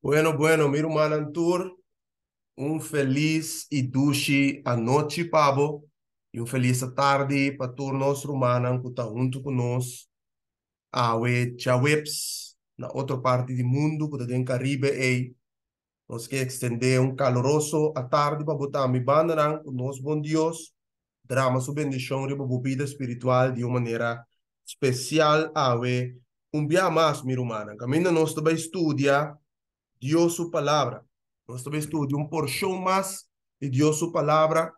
Bueno, bueno, meu hermano Antur, um feliz e duche a noite, Pavo, e um feliz tarde para todos nós, hermanos, que estão junto conosco, a Chaweps, na outra parte do mundo, que está no Caribe, e nós queremos estender um caloroso à tarde para botar a minha banda, com nosso bom Deus, drama sua bendição de a vida espiritual de uma maneira especial, a um dia mais, minha irmã, caminho nosso para estudar. dio su palabra. Nuestro estudio, un porción más y dio su palabra.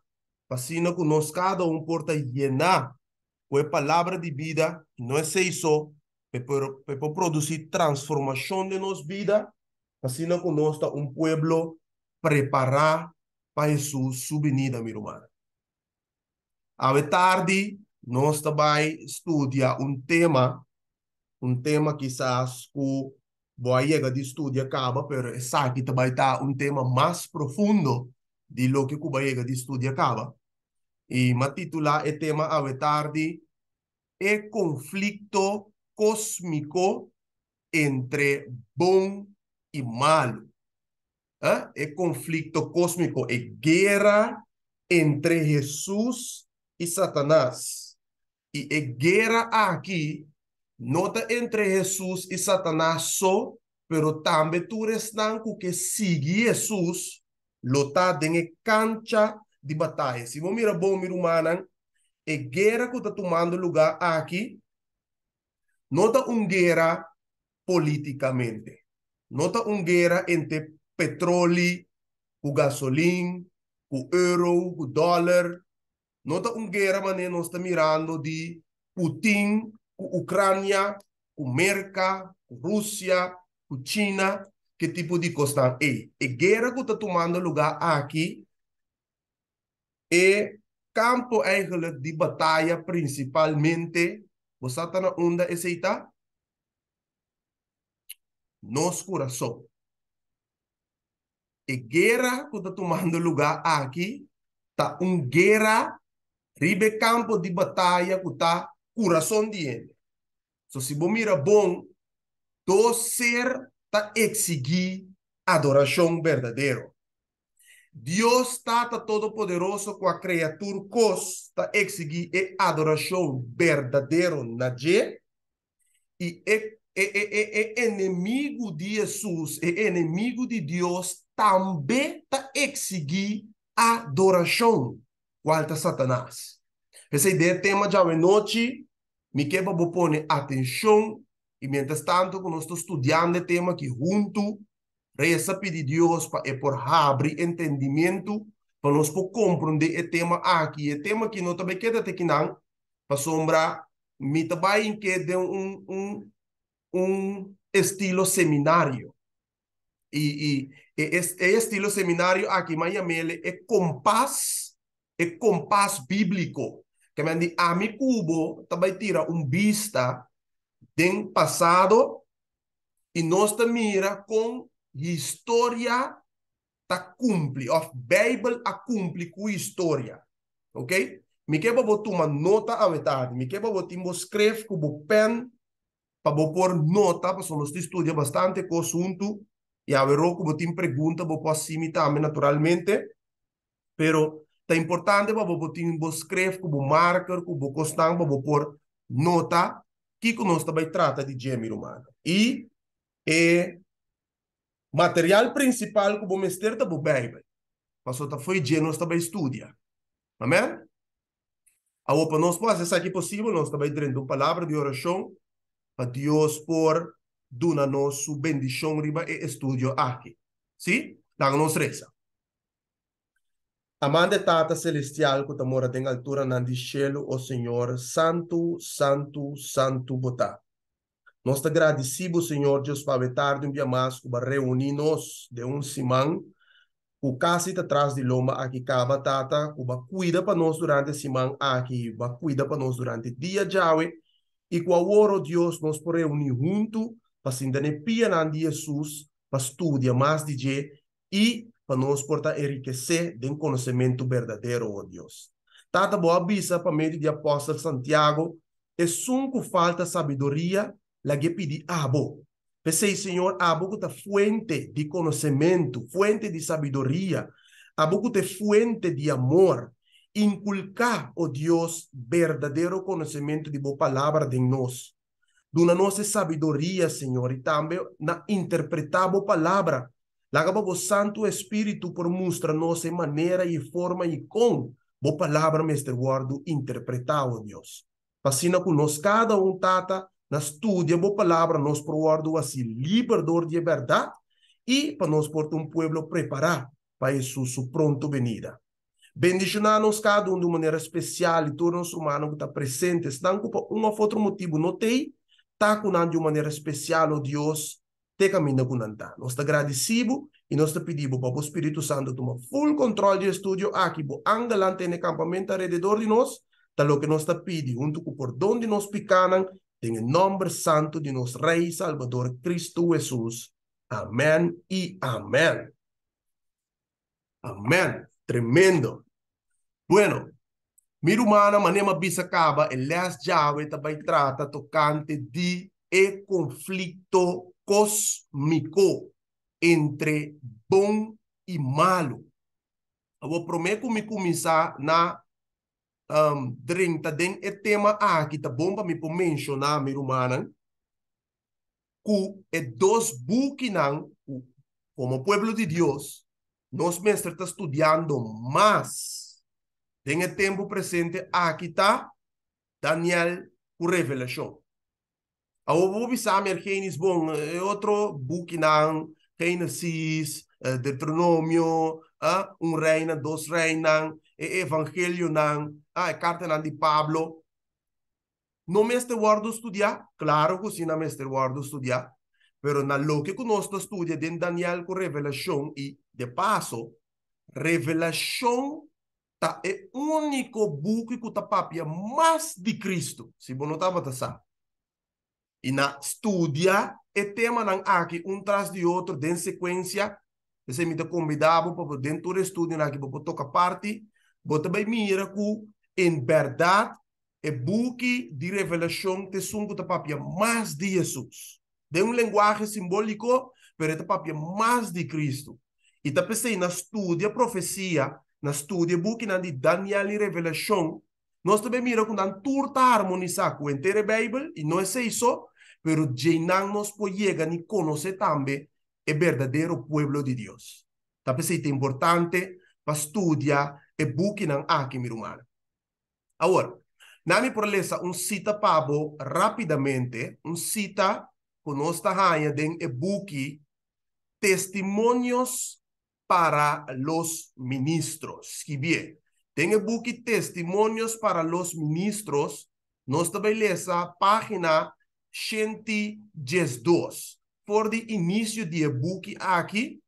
Así no conozcado un porta llena. Fue palabra de vida, no se hizo, pero, pero producir transformación de nos vida. Así no conozca un pueblo preparado para su venida, mi hermano. A tarde, nós também estudia un tema, un tema quizás que Boaiega de estudio acaba, pero aquí que a está un tema más profundo de lo que llega de estudio acaba. Y ma titular el tema a tarde El conflicto cósmico entre bom y malo. ¿Ah? El conflicto cósmico, es guerra entre Jesús y Satanás. Y la guerra aquí... Nota entre Jesus e Satanás só, pero também tu estão com que sigue Jesus, lotado em cancha de batalha. Se você mira bom, mira humana, a guerra que está tomando lugar aqui, nota uma guerra politicamente. Nota uma guerra entre petróleo, o gasolina, o euro, o dólar. Nota uma guerra, mané nós estamos mirando de Putin Ucrânia, com Merca, com Rússia, com China, que tipo de coisa é? A é guerra que está tomando lugar aqui é campo de batalha principalmente. Você está na onda aceita? Tá? Nosso coração. A é guerra que está tomando lugar aqui está uma guerra ribe campo de batalha que está coração dele. só se você mira bom, do ser está exigir adoração verdadeira. Deus está todo-poderoso com a criatura, cos está exigir adoração verdadeira na je, e é, é, é, é inimigo de Jesus, é inimigo de Deus, também está exigir adoração contra Satanás. Essa ideia é tema de hoje noite. Me quebra pôr atenção. E, mientras tanto, nós estamos estudando o tema aqui junto. Reza pedir Deus para é por abrir entendimento para nós compreender o tema aqui. O tema que não também queda te que não. Para sombra, me também queda um, um, um estilo seminário. E, e, e, e estilo seminário aqui, em Miami, é compás, é compás bíblico. que me han a mi cubo também tira un vista del pasado y nos mira con historia ta cumpli of Bible a cumpli con historia. ok? Me quiero botar una nota a metade, me quiero botar un escreve con un pen para poner nota, porque los estudios bastante con assunto e a ver oh, como tengo preguntas, vou pôr naturalmente, pero Tá importante para ter um escrever, como marker, como constante, para você pôr nota que nós também trata de gêmeo humano. E é material principal que o mestre da Bíblia. Mas outra foi de nós também estudia. Amém? A opa nós pode ser aqui possível, nós também tendo palavra de oração para Deus por dona nosso bendição riba e estudo aqui. Sim? dá nossa reza. Amanda Tata Celestial, que tamora tem altura na dixelo, o Senhor, Santo, Santo, Santo Botá. Nós te agradecemos, Senhor Deus, para tarde de um dia mais, para reunir-nos de um simão, o casi atrás de loma aqui caba tata, que cuida para nós durante a aqui, ba cuida para nós durante o dia, Yahweh, e com o ouro, Deus nós por reunir junto, para se entender pia na Jesus, para estudar mais de dia, e para nós portar enriquecer de um conhecimento verdadeiro, ó oh Deus. Tata boa bisa para meio de apóstolo Santiago, é sunco falta sabedoria, lague pedi abo. Pensei, Senhor, abo que fuente de conhecimento, fuente de sabedoria, abo que fuente de amor, inculcar, ó oh Deus, verdadeiro conhecimento de boa palavra de nós. Duna nossa sabedoria, Senhor, e também na interpretar a boa palavra, Lagaba o Santo Espírito por mostra nossa maneira e forma e com a palavra, mestre Guardo, interpretar, ó Deus. Passina com cada um, tata, na estúdia, a palavra, nós por Guardo, assim, liberador de verdade e para nós portar um povo preparar para isso, sua pronto venida. Bendicionar-nos cada um de maneira especial e todos os humanos que estão presente, se não por um ou outro motivo, notei, está com de maneira especial, ó oh Deus, te caminho com nanta. Nós te agradecemos e nós te pedimos para o Espírito Santo tomar full controle de estúdio aqui, por angelante no campamento alrededor de nós, tal que nós te pedimos, junto com o perdão de nós picanam, tem o nome santo de nosso Rei Salvador Cristo Jesus. Amém e amém. Amém. Tremendo. Bueno, mi rumana manema bisacaba, el last está também trata tocante de e conflito cósmico entre bom e malo. Eu prometo me começar na um, 30 de é tema ah, que tá bom para me mencionar, meu irmão, que é dois buquinan, como povo de Deus, nós mestre está estudando, mas tem é tempo presente aqui tá Daniel, o revelação. Ao Aobubi Samer Heinis Bom, eh, outro Bukinan, Heinesis, eh, Deuteronômio, ah, um reina, dois reinam, Evangelho não, a ah, carta de Pablo. No mestre guardo estudar, claro que sim, no mestre guardo estudar, pero na lo que conosco estudia de Daniel com revelação e, de passo, revelação tá é único book que tá papia mais de Cristo, se você não estava e na estúdia é tema não aqui um tras de outro de sequência você me convidava para dentro do estúdio que para tocar parte você também mira que em verdade é book de revelação te sungo da papia mais de Jesus de um linguagem simbólico para te papia mais de Cristo e tá pensei na estúdia profecia na estúdia buque na de Daniel e revelação nós também mira com dan turta harmonizar com a inteira Bíblia e não é só pero Jainan nos llegar ni conocer también el verdadero pueblo de Dios. tapecita importante para estudiar e bukinan mi mirumana. Ahora, nami por lesa un cita pabo rápidamente un cita con nuestra den e Testimonios testimonios para los Ministros. Que bien tengo e Testimonios para los Ministros, Nuestra belleza. página 112. Por de início de e-book aqui,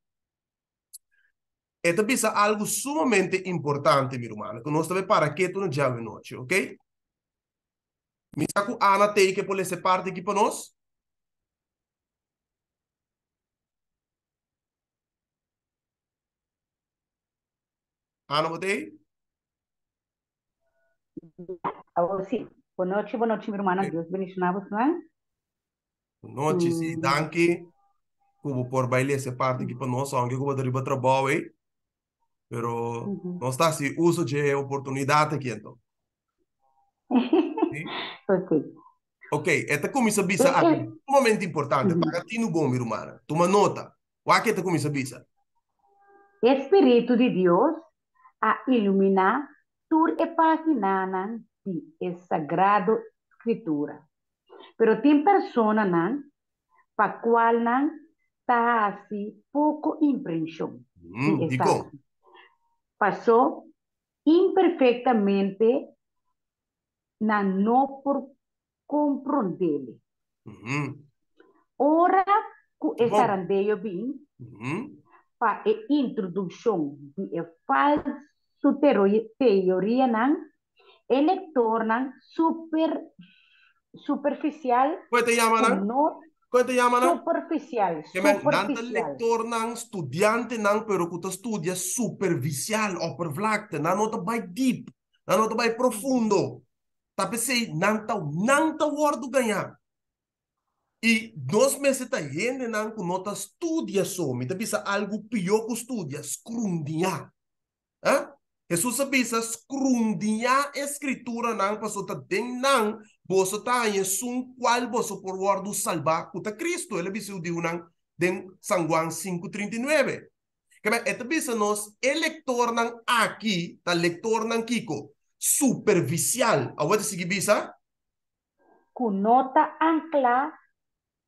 esta é algo sumamente importante, meu irmão, que nós estamos para que tu não já noite, ok? Me saco Ana tem que é pode ser parte aqui para nós. Ana, botei? Alô, sim. Boa noite, boa noite, meu irmão. Deus abençoe, não é? Noci mm. si danki kubo por baile se parte que tipo, para nós onde kubo deriva trabalho aí. Eh? Pero uh -huh. não está se uso de oportunidade aqui então. ok. Ok, esta comissa bisa okay. Ah, um momento importante mm-hmm. para ti no bom, minha irmã. Toma nota. O que esta comissa bisa? Espírito de Deus a iluminar tudo e página de sagrado escritura. Pero tiene persona, nan Para cual, nan Está así, poco impresión. Mm, Pasó imperfectamente, nan no por comprender. Mm Ahora, que bien, para la introducción de la falso teoría el lector ele torna super superficial. ¿Cuánto llaman? No. ¿Cuánto llaman? Superficial. Que me dan lector, nan estudiante, nan pero que estudia superficial, oppervlakte, nan no te vai deep, nan no te vai profundo. Tá pensei, nan tá, não tá wordo ganhar. E nós meses tá gente nan que nota estudia some, tá pensa algo ¿Ah? pior que estudia, escrundiar. Hã? Jesus sabia escrundiar a escritura não, passou tá bem, não bosotanya un cual boso por guardo salva uta Cristo. Ele bisu unan den San Juan 5.39. Kaya ito bisa nos, el aquí tal aki, ta lector ng Kiko, superficial. Awa ta con nota nota ancla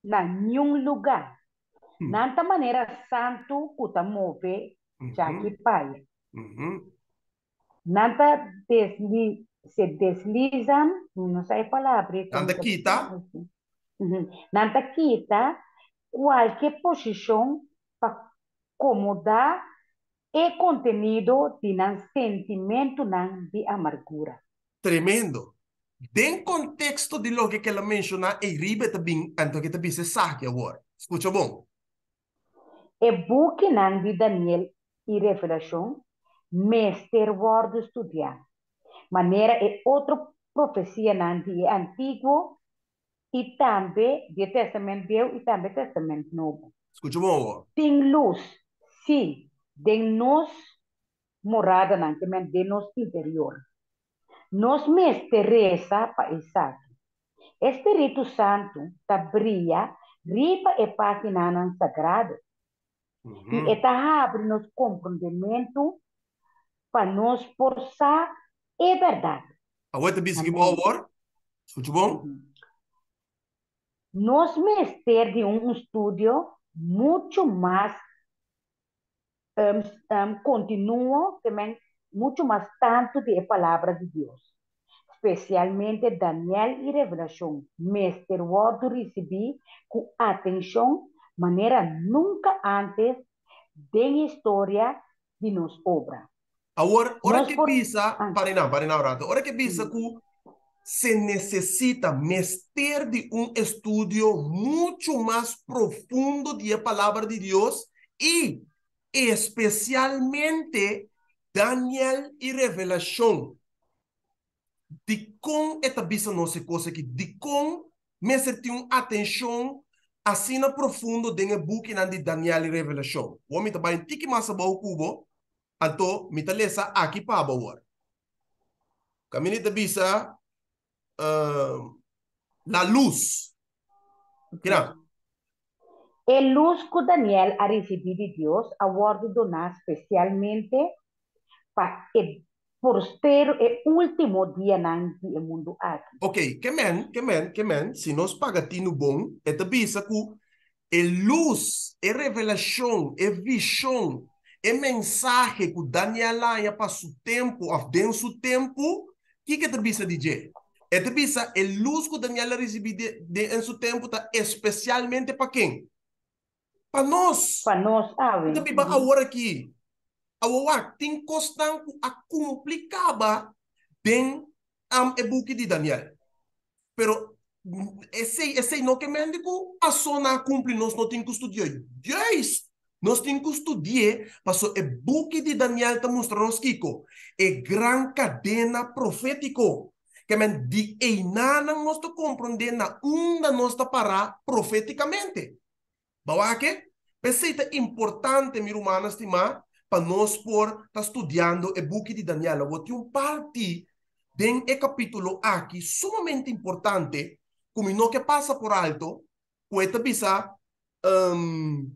na nyung lugar. Hmm. Nanta manera santo kuta move, mm -hmm. jaki paya. Mm Nanta desli se deslizan, no sabe palabra. Nanta quita. cualquier posición para acomodar el contenido de un sentimiento de amargura. Tremendo. Den contexto de lo que ela menciona e ribe antes de que te pises saque ahora. Escucha bom. E book de Daniel y reflexión, mestre word Estudiante. maneira é outra profecia en eh, antigo e também de Testamento deu e também Testamento Novo. Escute bom. Tem luz, sim, de nos morada na de nos interior. Nos mes Teresa para Isaac. Espírito Santo tabria ripa e página sagrada. Uhum. E está abre nos comprometimento para nos forçar é verdade. Agora basketball war, futebol. Nos meter de um estudo muito mais um, um, continuo também muito mais tanto de palavra de Deus, especialmente Daniel e Revelação. Mestre Waldo recebi com atenção maneira nunca antes da história de nossa obra. Agora, hora que pisa, ah. parem não, parem não, rato. Hora que mm. pisa que se necessita mester de um estudo muito mais profundo de a palavra de Deus e especialmente Daniel e revelação de com esta bisa não se coisa que de com mestre tem atenção assim na profundo de um book de Daniel e revelação o homem também tique massa bom cubo Anto mitalesa aqui para bawar. Kami ni bisa uh, la luz. Kira. E luz que Daniel a receber de Deus, a dona especialmente para por ser o último dia nanti o mundo aqui. Ok, que men, que men, que men, se nós pagatino bom, é tabisa isso que luz, é revelação, é visão é mensagem que Daniela Daniel passar o tempo, ou bem o tempo, o que que trebisa dizer? É trebisa, a é luz que Daniela recebeu de, de, em seu tempo tá especialmente para quem? Para nós. Para nós, sabe? Então, para agora aqui. Agora, tem constante a complicava bem um, o book de Daniel. Pero mm, esse, esse não que é mendigo, a zona cumpre, nós não temos que estudar. Deus! Nós temos que estudar, passou o book de Daniel está mostrando é a grande cadena profética. Que men de einana nós to compreendendo na nós to parar profeticamente. Bawa que? Pensei é importante, meu irmão, para nós por estar tá estudando o book de Daniel. Eu vou ter um parte tem um capítulo aqui sumamente importante, como não que passa por alto, poeta bisa um,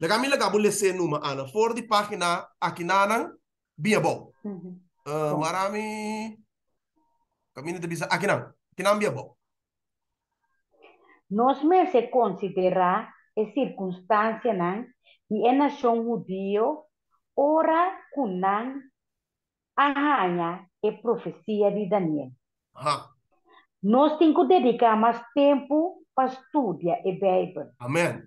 Lagami lagabu lese numa ana for di página aqui nanang bia bom. Mhm. Uh, marami kami nito bisa aqui nang bia bom. Nós me se considera e circunstância nan e é nação judia ora kunan ahanha e profecia de Daniel. Aha. Nós temos que dedicar mais tempo para estudar a Bíblia. Amém.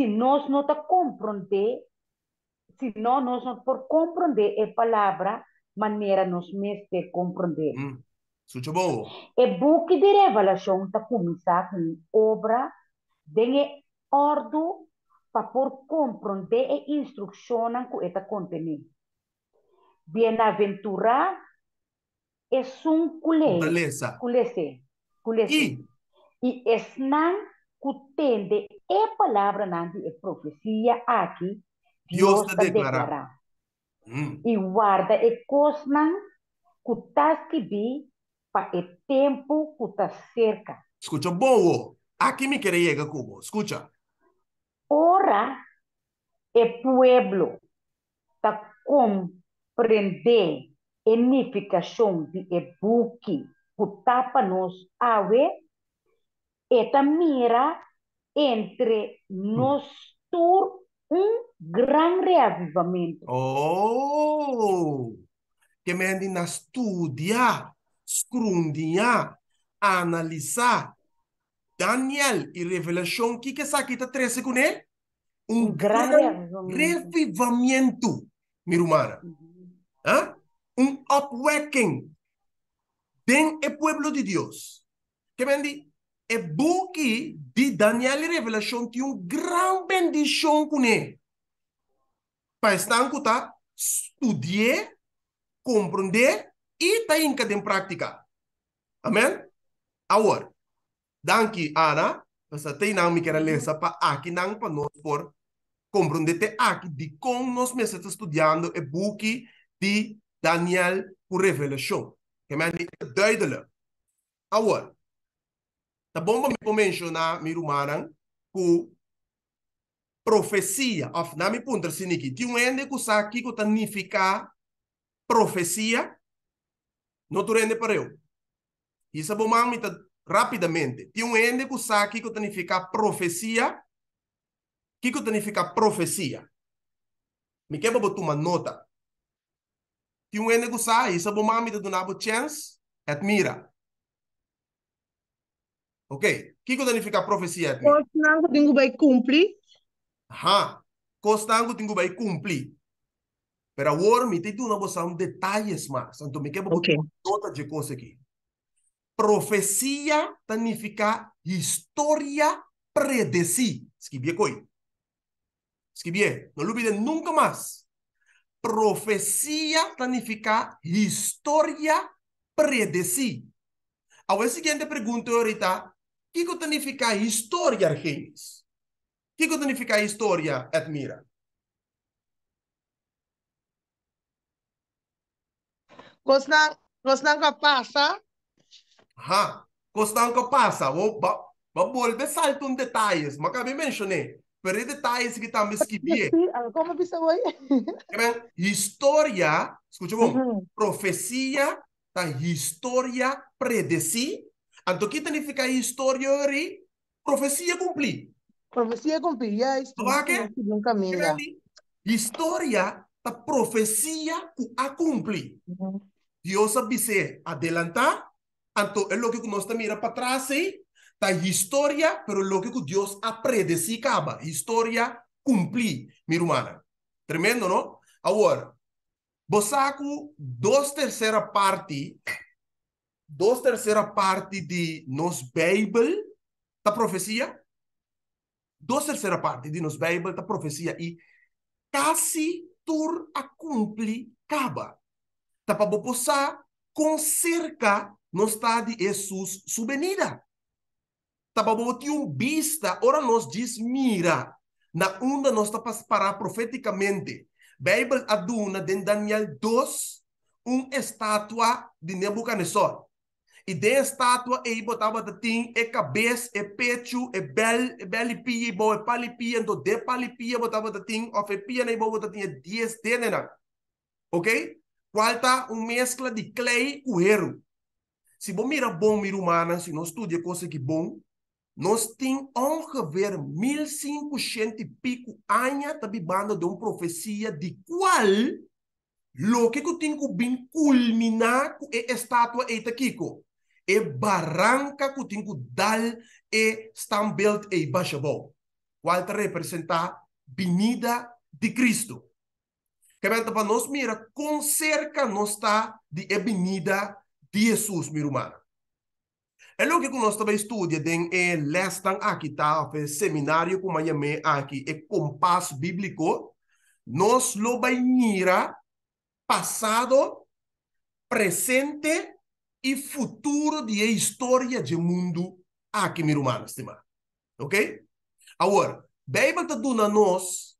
si nos no te comprende si no nos no por compreender a palavra, maneira nos mesmos comprender compreender. Hum. Sucho E book de revelação está começar com obra, de ordo para por comprender e instruir con este contenido. Bienaventura es un culé. Culé. Culé. E? y esnan que tende é palavra, Nandi, é profecia aqui. Deus está declarando hum. E guarda é cosnan que está escrito para o tempo que tá cerca. Escuta, bom, aqui me queria chegar, Cubo. Escuta. Ora, é pueblo ta compreender a significação de e-book que está para nós, awe, e mira entre nós tur um grande reavivamento. Oh! Que me andina estudar, scrundia, analisar. Daniel mm-hmm. ah? e Revelação, o que que essa aqui está treze com ele? Um, um grande revivamento, minha irmã. Ah? Um upwaking. Bem é pueblo de Deus. Que me andina é bom de Daniel revelação tem um grande bendição com Para estar com tá, estudar, compreender e tá em cada prática. Amém? Agora, danke Ana, você tem não me quer ler para aqui não para nós por compreender aqui de como nós mesmos estudando é book de Daniel Revelation. Que é duidelijk. Agora, Tá bom para mencionar, Mirumaran, que profecia, of nami punter siniki, tem um ende que sabe aqui que significa profecia, não tu rende para eu. Isso é bom, mamita, rapidamente. Tem um ende que sabe aqui que significa profecia, que significa profecia. Me quebra botar uma nota. Tem um ende que sabe, isso é bom, mamita, do nabo chance, admira. Ok. significa profecía? profecia. tengo que cumplir. Ajá. tengo que cumplir. Pero ahora me a uma un detalles más. Entonces me quedo con toda de cosa aquí. Profecía significa historia predeci. aquí. coi. No lo olviden nunca más. Profecía significa historia predecí. Ahora siguiente siguiente pregunta ahorita O que significa história, Argenis? O que significa história, Admira Gostando que passa? Ha, gostando passa. Vou, vou voltar salto em detalhes, mas acabei mencionei. Pero detalhes que também escrevi. Como você vai? História, escute bom, profecia, da história predecir, então, que significa história e profecia cumprir. Profecia cumprir, é isso. Nunca mira. História da profecia a cumprir. Uhum. Deus se adelantar, então é o que nós mirando para trás, hein? da história, é o que Dios ha predicado, historia cumplí, mi hermana. Tremendo, ¿no? Ahora, vos saco duas terceiras partes dois terceira parte de nos Bible da tá profecia, dois terceira parte de nos Bible da tá profecia e quase tur a cumpre caba. Tapa tá boposa com cerca nos está de Jesus subvenida. Tapa um vista, ora nos diz mira, na onda nós está para profeticamente. Bible aduna de Daniel 2, um estátua de Nebuchadnezzar e de estátua, e botava de tim, e cabeça, e pecho, e bel, e belipia, e boa, e palipia, então de palipia botava de tim, of e pia, e boa, botava é 10 tenena. Né, ok? Falta uma mescla de clay e erro. Se bom mira bom, mira humana, se não estuda coisa que é bom, nós temos ongeveer 1500 e pico anos de banda de uma profecia de qual lo que eu tenho que culminar com a estátua Eita Kiko e barranca que tem que dar e stambelt e bom, Qual representa vinda de Cristo. Que para nós mira, com cerca nós está de vinda de Jesus, minha irmã. É logo que nós também estudando é lestan aqui tá, seminário com Miami aqui, é compasso bíblico, nós lo mira, passado, presente e futuro de história de mundo aqui, meu irmão, estimado. Ok? Agora, Bíblia está dando a nós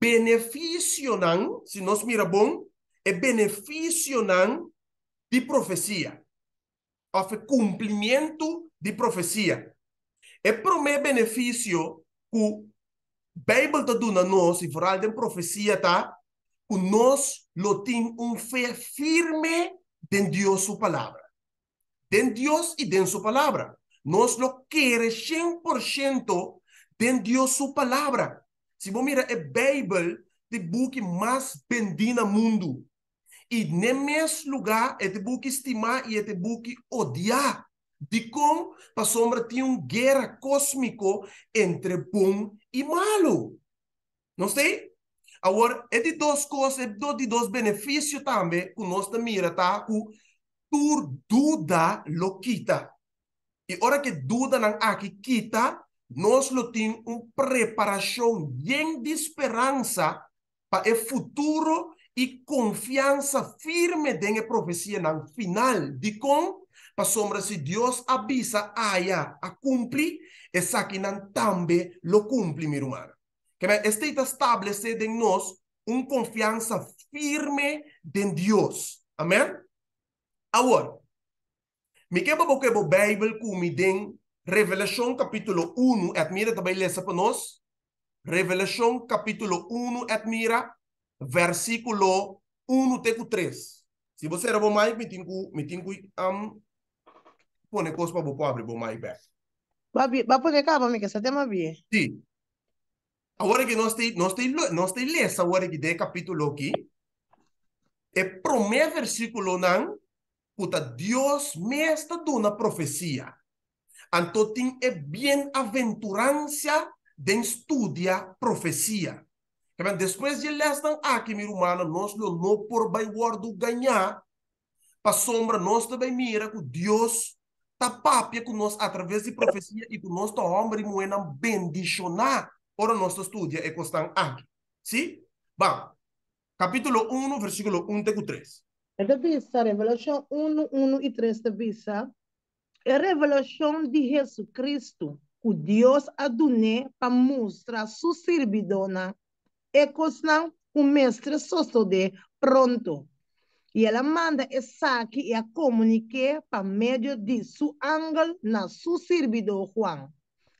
benefício, não, se nós mira bom, é benefício não, de profecia. Of cumprimento de profecia. É primeiro benefício que Bíblia está dando a nós, e falar de profecia, tá? Que nós lotim um fé firme den Dios su palabra. Den Dios y den su palabra. No lo quiere 100%, de Dios su palabra. Si vos mira, el Bible, el book más vendido mundo. E nem lugar este book estimar y este book odiar. De cómo a sombra tiene una guerra cósmico entre bom y malo. No sé. Ahora, é de dos cosas é de dos beneficios mira, tá? O duda lo quita. Y ahora que duda não aqui quita, nosotros lo una preparación preparação de esperanza para el futuro y confianza firme en profecia profecía final de com para sombra si Dios avisa aia a cumplir, es que también lo cumple, mi hermano. que esteja estabelecido em nós uma confiança firme em Deus. Amém? Agora, me quebra porque a Bíblia como tem Revelação capítulo 1, admira também lê para nós. Revelação capítulo 1, admira versículo 1 até 3. Se você era bom mais, me tingu, me tingu, um, põe para o pobre, bom mais, Babi, vai poder cá, amiga, você tem uma bia? Sim. Agora que nós temos nós tem, nós tem lesa agora que de capítulo aqui, é primeiro versículo não, puta Deus me está dando a profecia. Então tem é bem-aventurança de estudia profecia. Depois de esta aqui, meu irmão, nós não por bem do ganhar, para sombra nós também mira que Deus está papia com nós através de profecia e que nós está homem e moeda bendicionar ora il nostro studio è costante anche. Sì? Va. Capitolo 1, versicolo 1 e 3. E da Revelação 1, 1 e 3 da vista, a revelação de Jesus Cristo, que Deus adunou para mostrar sua servidora, é costante o mestre sostode pronto. E ela manda essa que e a comunique para meio de seu ângulo na sua servidora, Juan.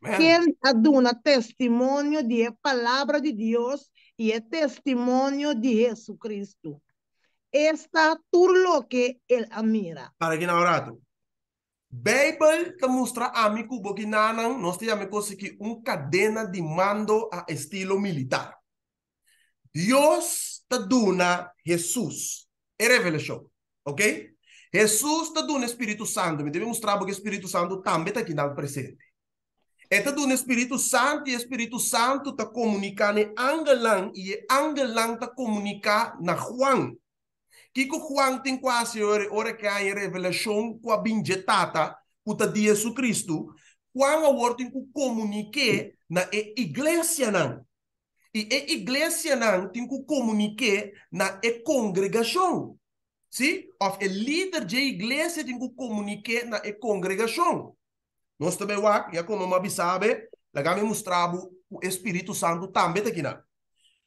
Quien aduna testemunho de palavra de Deus e é testemunho de Jesus Cristo. Esta turlo que ele admira. Para que do Bible que mostra a mim que o Bokinanang nós temos que uma cadena de mando a estilo militar. Deus te dona Jesus. É revelação, ok? Jesus te dona Espírito Santo. Me deve mostrar porque Espírito Santo também está aqui na presente. Ito é o Espírito Santo, e Espírito Santo ta comunica ni angelang, e angelang ta comunica na Juan. Kiko Juan tem quase ore, ore que há em revelação com a binjetata, puta de Jesus Cristo, Juan agora tem que comunicar na igreja E a igreja tem que comunicar na congregação. Sim? Of a líder de igreja tem que comunicar na congregação. Nós também, já como Mabi sabe, lagame mostrado o Espírito Santo também aqui na.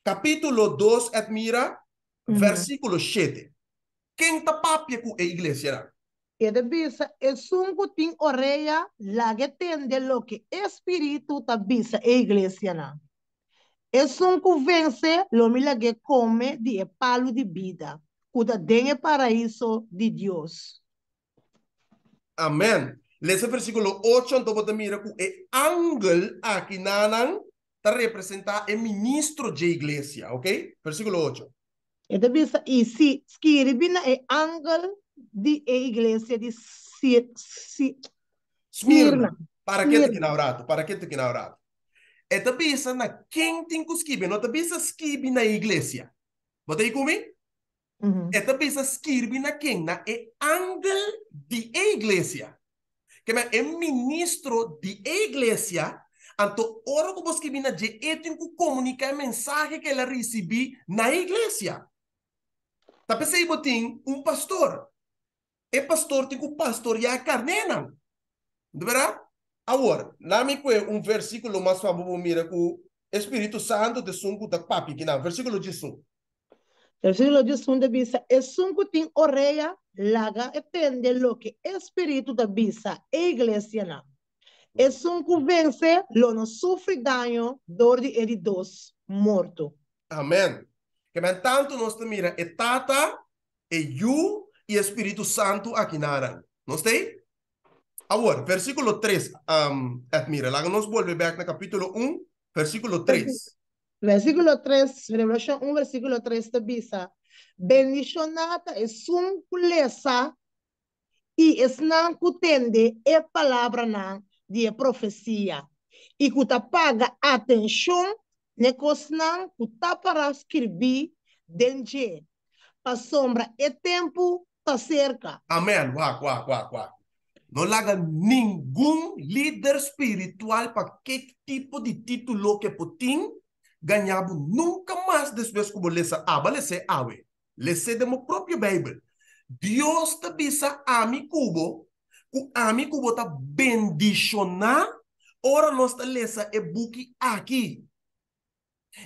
Capítulo 2, admira, versículo 7. Quem está papia com a igreja? E de bisa, e sungo tin oreia, lague tende lo que Espírito tá bisa a igreja na. um sungo vence, lo que come de palo de vida, cuida den paraíso de Deus. Amém. Lees el versículo 8, entonces te mira que el ángel na nanan está representado el ministro de igreja ¿ok? Versículo 8. E se escrevina é ângulo de igreja de Smirna. Para que te naurato? Para que te naurato? É da bisa na quem tem que escrever, não da bisa escreve na igreja. Botei comigo? Uhum. É da escreve na quem? Na é ângulo de igreja que é um ministro de igreja, anto ora que vos que vinha de ético comunicar comunica mensagem que ele recebe na igreja. Tá pensei tem um pastor. E pastor tem que pastorear carnena. De verdade? Agora, lá me um versículo mais famoso mira com o Espírito Santo de sungu da papi, que não, versículo Sungu. El siglo XI visa é sunco tin oreia laga etende lo que espírito da visa e iglesia na. É sunco vence lo no sofre daño, dor de heridos morto. Amém. Que men tanto nós te mira e tata e you e Espírito Santo aqui na aran. Não sei? Agora, versículo 3, um, admira. Lá nós volvemos back no capítulo 1, versículo 3. Versículo 3, Revelación 1, versículo 3 te dice, bendicionada é sum pureza e esnan kutende cutende e palavra nan de profecia. E cuta paga atenção ne cosnan cuta para escrever denge. sombra e tempo tá cerca. Amém. Uá, uá, uá, uá. Não larga nenhum líder espiritual para que tipo de título que putin ganhava nunca mais depois ler lesa aba lese awe lese é de meu próprio Bible Deus te bisa ami cubo o ami cubo tá bendicionar ora nós tá lesa e é buki aqui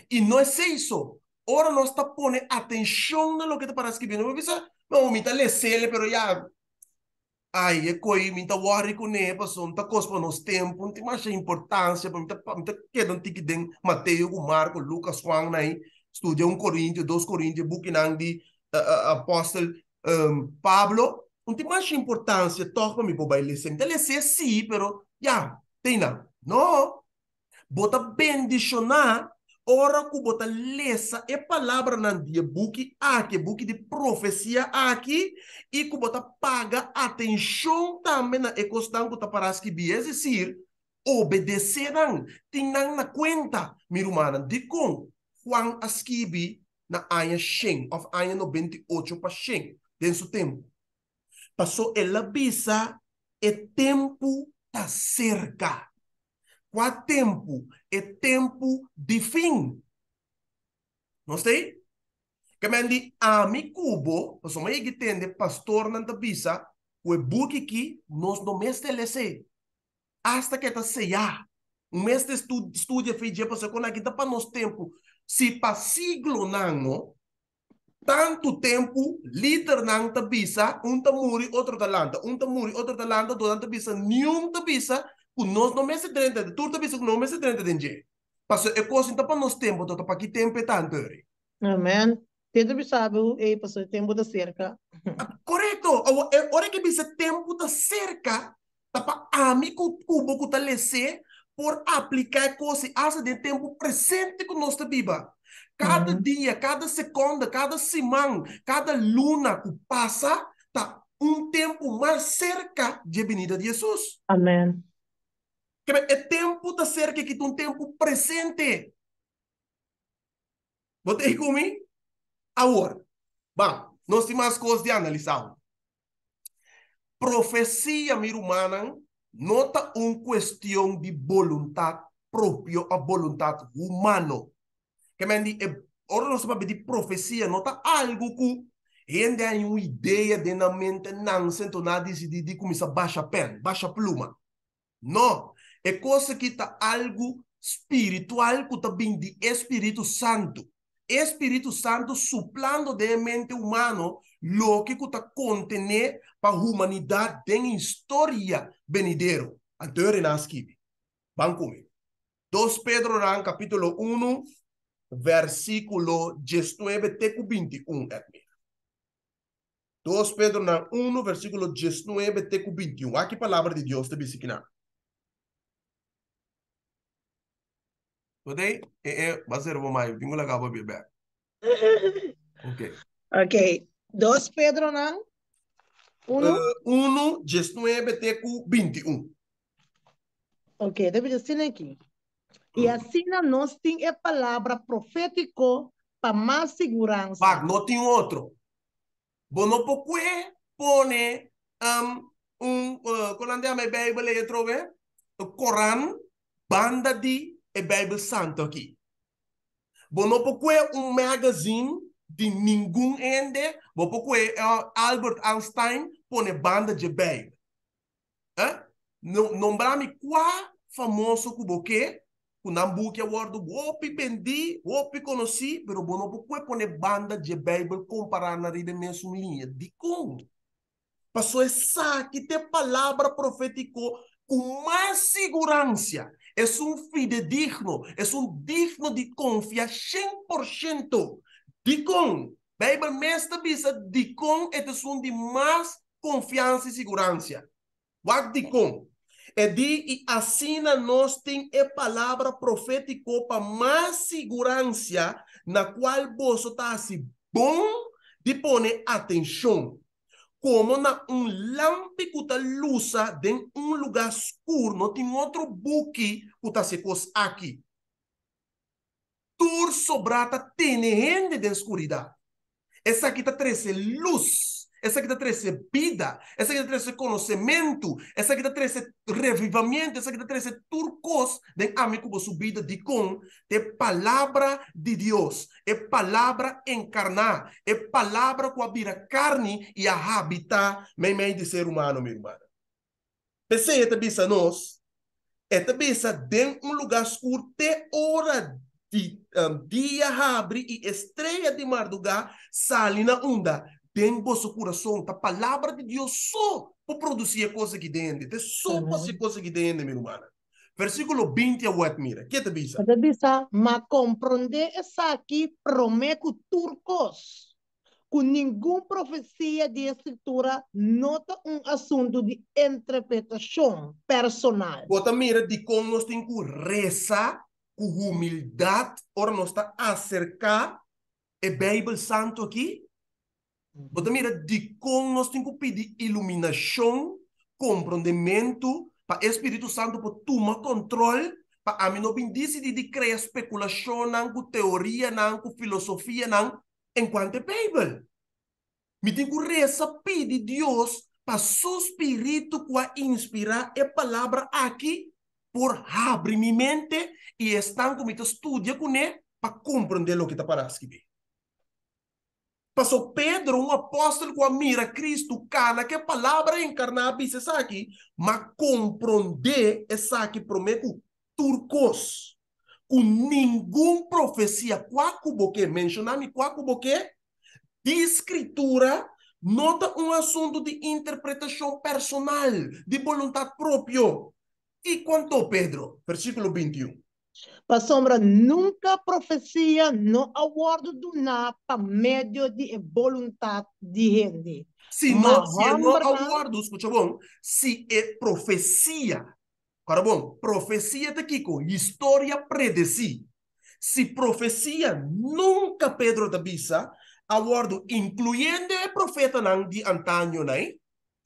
e não é isso ora nós tá pone atenção no que tá para escrever não precisa não me tá lese ele pero já Aí coi minta worry com ne passou tá cospa nos tempo não tem mais importância para minta minta que não que den Mateus Marcos, Marco Lucas Juan né estudia um Coríntios dois Coríntios buquinang de uh, apóstolo um, ehm, Pablo não tem mais importância toca para me bobai lesem então lesem sim pero já tem não não bota bendicionar Ora, kubota lesa e palavra na dia book aqui, book de profecia aqui, e kubota paga atenção também na ecostango taparaski bies, e sir, obedeceram tinham na conta, mirumana de com, Juan Askibi, na aya sheng of anha 98 para sheng dentro do tempo. Passou ela bisa, e tempo tá cerca. Qual tempo? é tempo de fim. Não sei? que a ami cubo, passo mai que tende pastor na tabisa, o ebook aqui nós não me TLC. Hasta que está ceia. Um mês de estudo, estudo feito para com aqui para nós tempo. Se para siglo não, tanto tempo líder não tabisa, um muri outro talanta, um muri outro talanta, durante tabisa, nenhum tabisa, o nosso nome é 30, tudo bem, o nome é 30 de engenho. Mas é coisa, então, para nós tempo, então, para que tempo é tanto, Eri? Amém. Pedro me sabe, e passou tempo da cerca. Correto. A hora que pisa tempo da cerca, tá para amigo cubo que por aplicar coisas, asa de tempo presente com nossa Bíblia. Cada uhum. dia, cada segunda, cada semana, cada luna que passa, tá um tempo mais cerca de venida de Jesus. Amém. É tempo de ser que um tempo presente. Vocês comigo? Agora, bom, nós temos mais coisas de analisar. Profecia, minha humana, nota uma questão de vontade própria, a vontade humana. Que me diz, agora eh, nós vamos pedir profecia, nota algo que ainda há uma ideia de na mente, não sento nada de, de, de começar baixa pen, baixa pluma. Não, é coisa que está algo espiritual, que também tá de Espírito Santo. Espírito Santo suplando de mente humana o que está contendo para a humanidade tem história benedeiro. Anterior nas que Vão comigo. 2 Pedro, capítulo 1, versículo 19 até 21. 2 Pedro 1, versículo 19 até 21. Aqui a palavra de Deus te bicicleta. today AA Basir Bomai, Bingulaga will be back. Okay. Okay. Dos Pedro na Uno. Uh, 1, 19, tecu 21. Ok, deve dizer aqui. E hum. assim nós temos a palavra profético para mais segurança. Mas não tem outro. bono não pode pôr um, um, uh, quando andamos a Bíblia, eu trouxe o Corão, banda de é Bíblia Santa aqui. Bom, não porque é um magazine de nenhum ende, bom, porque é Albert Einstein põe banda de Bíblia. Nombrar-me qual famoso que você o que Award, o Opi Bendi, o Opi Conosci, pero bono porque pone banda de Bible comparar na rede mesmo linha. De como? Passou essa que tem palavra profética com mais segurança es un fidedigno, es un digno de confiar 100%. Dicon, Bijbelmeester bisa dicon, het is un de más confiança e segurança. Wat com. É de e assina nós tem a palavra profética para mais segurança na qual você está se bom de pôr atenção como na um lampico da luz de um lugar escuro, não tem outro buque que está se aqui. Tur sobrata tem gente de escuridão. Essa aqui está trazendo luz essa que está trazendo vida, essa que está trazendo conhecimento, essa que está trazendo revivimento, essa que está trazendo turcos, den amigo sua vida de com, é palavra de Deus, é palavra encarnar, é palavra que abira carne e a habitar, meio meio de ser humano, minha irmã. Pensei, esta bisa nós, esta bisa tem um lugar escuro, até hora de um, ah, dia abre e estreia de madrugada, sale na onda tem vosso coração, a tá, palavra de Deus só para produzir a coisa que tem, tá, é só para ser coisa que tem, minha irmã. Versículo 28, é mira, que te diz? Te diz, mas compreender essa aqui prometo turcos, com nenhuma profecia de escritura nota um assunto de interpretação personal. Bota mira, de como nós temos que rezar com humildade, ora nós está acercar a Bíblia Santo aqui, Portanto, mira, de como nós temos que pedir iluminação, compreendimento, para o Espírito Santo para tomar controle, para a mim não decidir de criar especulação, não com teoria, não com filosofia, não, enquanto é Bíblia. Me tem que pedir de Deus para seu Espírito que inspirar a palavra aqui, por abrir minha mente e estar com me estudia com ele para compreender o que está para escrever. Passou Pedro, um apóstolo com a mira, Cristo, cana, que a palavra encarnada, isso aqui, mas compreender essa aqui prometo turcos, com nenhum profecia, quacuboque, mencionar-me quacuboque, de escritura, nota um assunto de interpretação personal, de vontade própria. E quanto Pedro, versículo 21. Para sombra, nunca profecia não aguardo do nada para meio de vontade de gente Se não, se não aguardo, escuta bom, se é profecia, cara bom, profecia tá aqui com história predeci. Se profecia nunca Pedro da Bisa, aguardo incluindo o profeta não de antanho, né?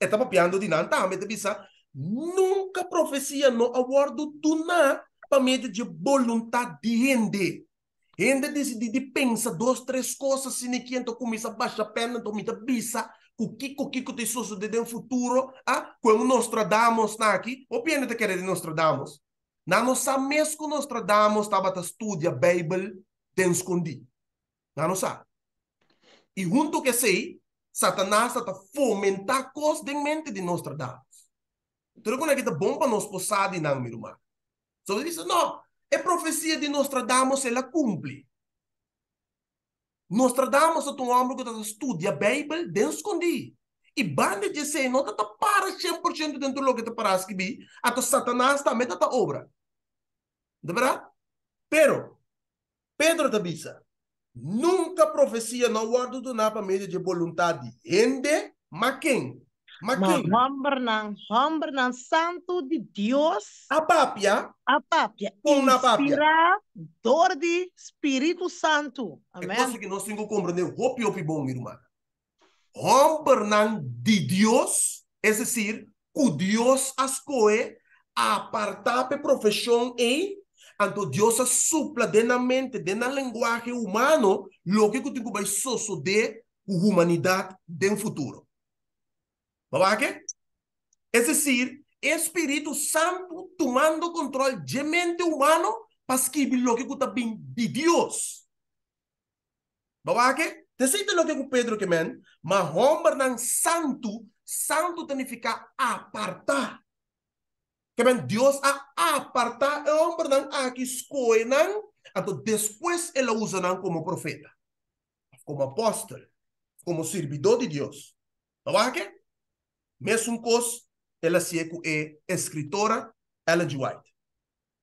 Está papiando de não, tá, Bisa, nunca profecia não aguardo do nada equipamento de vontade de render. Ainda decidi de pensar duas, três coisas, se nem que então começa a baixar a perna, então me bisa, o que o que te susso de um futuro, ah, com o Nostradamus na né, aqui, o piano te querer de Nostradamus. Na nossa mesa com Nostradamus estava a estudar a Bíblia, tem escondi. Na nossa. E junto que sei, Satanás está fomentar coisas dentro mente de Nostradamus. Então, quando é que está bom para nós pousar, não, meu irmão? Só disse, não, é profecia de Nostradamus, ela cumpre. Nostradamus é um homem que estuda a Bíblia dentro escondido. E banda de ser não está tá para 100% dentro do que está para escrever, até Satanás também está tá obra. De verdade? Pero, Pedro da Bisa, nunca profecia não guarda do nada para medo de vontade de gente, mas quem? Makin. Mahomber nang, homber santo de Dios. A papia. A papia. Inspirador de Espírito Santo. É Amém. É que nós temos que compreender o né? pior bom, irmã. Homber nang de Dios, é dizer, que Deus ascoe a apartar para profissão e Anto Deus supla de na mente, de na linguagem humano, logo que tu vai sosso de humanidade de um futuro. ¿Vamos a qué? Es decir, Espíritu Santo tomando control de mente humano para escribir lo que está bien de Dios. ¿Va a qué? Te lo que con Pedro que men, mas hombre oh, santo, santo significa apartar. Que men Dios oh, a apartar el hombre que aquí escoenan, entonces después él lo usan como profeta, como apóstol, como servidor de Dios. ¿Va a qué? Mesmo coisa, ela se é escritora Ellen de White.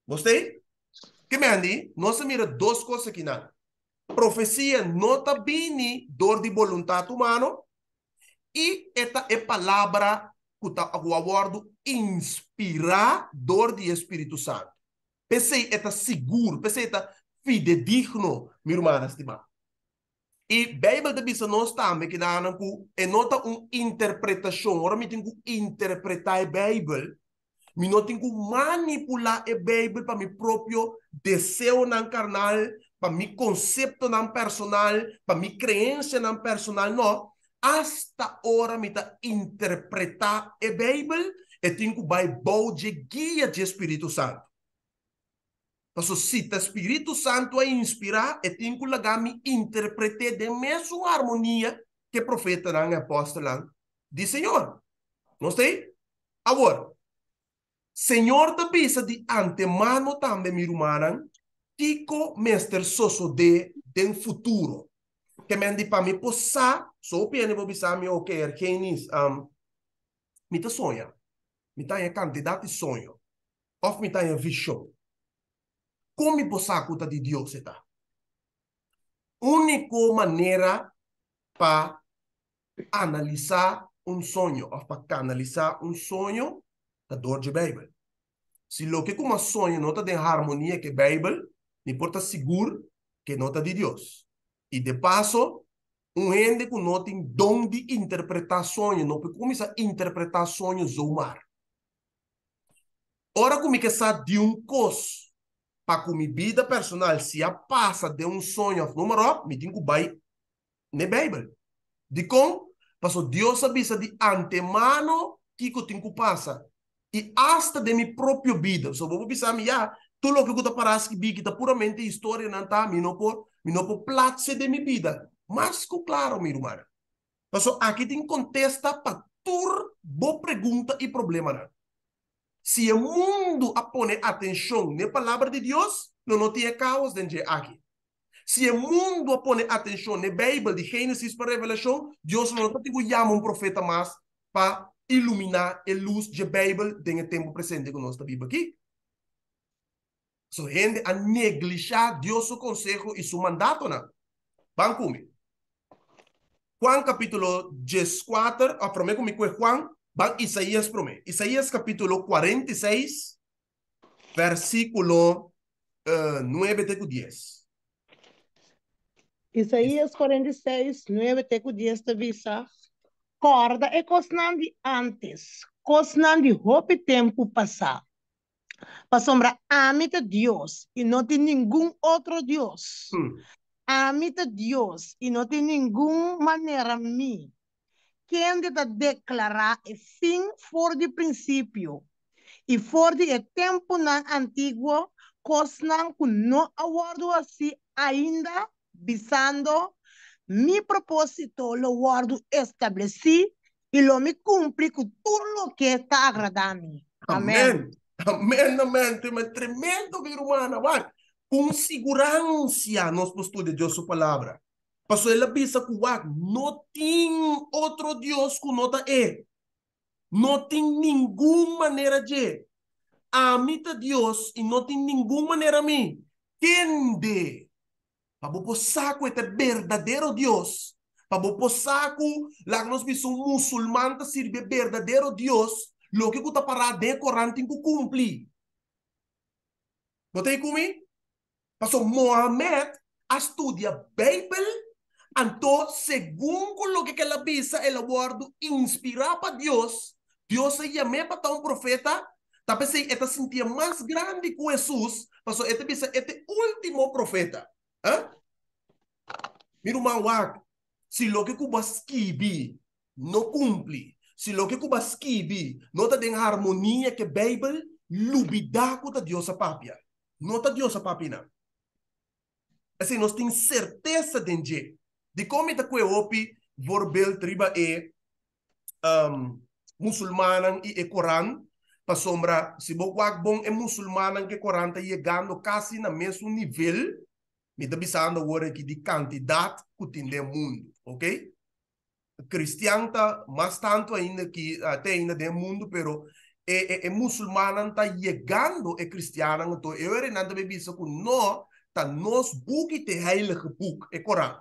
Gostei? Que me andi? Nós mira duas coisas aqui na né? profecia nota vini dor de vontade humana e esta é palavra que tá o abordo dor de Espírito Santo. Pensei esta seguro, pensei esta fidedigno, minha irmã estimada. E a Bíblia bisa nós também que dá um enota uma interpretação. Ora, me tem que interpretar a Bíblia. Me não tenho que manipular a Bíblia para meu próprio desejo na carnal, para meu conceito na personal, para minha crença na personal. Não. Hasta ora me tá interpretar a Bíblia e tenho que vai bom de guia de Espírito Santo. Pasusita Espírito Santo a inspirar e tinkulagami interpretar de mesmo harmonia que profeta na apóstola de Senhor. Não sei? Agora, Senhor da pisa de antemano também mirumaran, tico mestre soso de de um futuro. Que me andi para mim possa, só pene vou bisa me o que é que um, me sonha. Me tá em candidato sonho. Of me tá em vision. Come por sacuta de Deus está. Única maneira para analisar um sonho, ou para canalizar um sonho da tá dor de Babel. Se o que como sonho não está em harmonia que Bíblia, não importa seguro que não está de Deus. E de passo, um ende que não tem dom de interpretar sonhos, não pode a interpretar sonhos ou mar. Ora como é que sabe de um cos para com minha vida personal, se a passa de um sonho número, me digo vai ne Bible De como? Passou Deus sabia de antemano que eu tenho que passar. E hasta de minha própria vida. Só vou pensar, já, tudo o que eu estou parando que está puramente história, não está, me não por, me não por place de minha vida. Mas, claro, meu irmão. Passou aqui tem contesta para tudo boa pergunta e problema. Não. Né? Se o mundo põe atenção na palavra de Deus, não tem caos dentro aqui. Se o mundo põe atenção na Bíblia, de Gênesis para Revelação, Deus não te chama um profeta mais para iluminar a luz da Bíblia no tempo presente com nós estamos aqui. Só gente a negligenciar Deus o conselho e o mandato. Né? Vamos comigo. Juan capítulo 14, a ah, prometo comigo Juan Van Isaías para mim. Isaías capítulo 46, versículo uh, 9 até 10. Isaías 46, 9 até 10 te visa. Corda é coisas antes, coisas é de roupa tempo passar. Para sombra, amita Deus e não tem nenhum outro Deus. Hum. Amita Deus e não tem nenhuma maneira a mim. Cândida declarar é fim fora de princípio. E fora de tempo não antigo, cosnan que não aguardo assim ainda, visando mi propósito, lo guardo estabeleci e lo me cumpri com tudo o que está agradando. Amém. Amém, amém. Tem uma tremenda, minha vai. Com segurança, nós postura de Deus, sua palavra. Pastor, a pensa que não tem outro Deus que nota e Não tem nenhuma maneira de. Amita Deus e não tem nenhuma maneira mim. Tende. Para você saco este verdadeiro Deus. Para o saco, lá nós somos que sirve verdadeiro Deus. Lo que está parado de corante que cumpre. Não tem comigo? Pastor Mohamed estudia Bíblia então, segundo o que ela visa ela guarda inspirar para Deus. Deus se chamou para um profeta. Talvez se ela sentia mais grande que Jesus, mas ela pensa, este último profeta. ¿eh? Mira Meu irmão, se o que Cuba escreve não cumpre, se o que Cuba escreve não está em harmonia que a Bíblia, lubidaco da a papia. Não está diosa papina. Assim, nós temos certeza de que de como te eh, kueopi vorbel triba e um, musulmanan e e Coran para sombra se bo wak bom e eh, musulmanan que Coran tá chegando quase na mesmo nível me da bisando agora aqui de quantidade que tem mundo ok cristão ta mais tanto ainda que eh, até ainda no mundo pero e, e, e musulmanan tá chegando e cristiana então eu era nada bebi isso no ta tá nos book te heilige book e Coran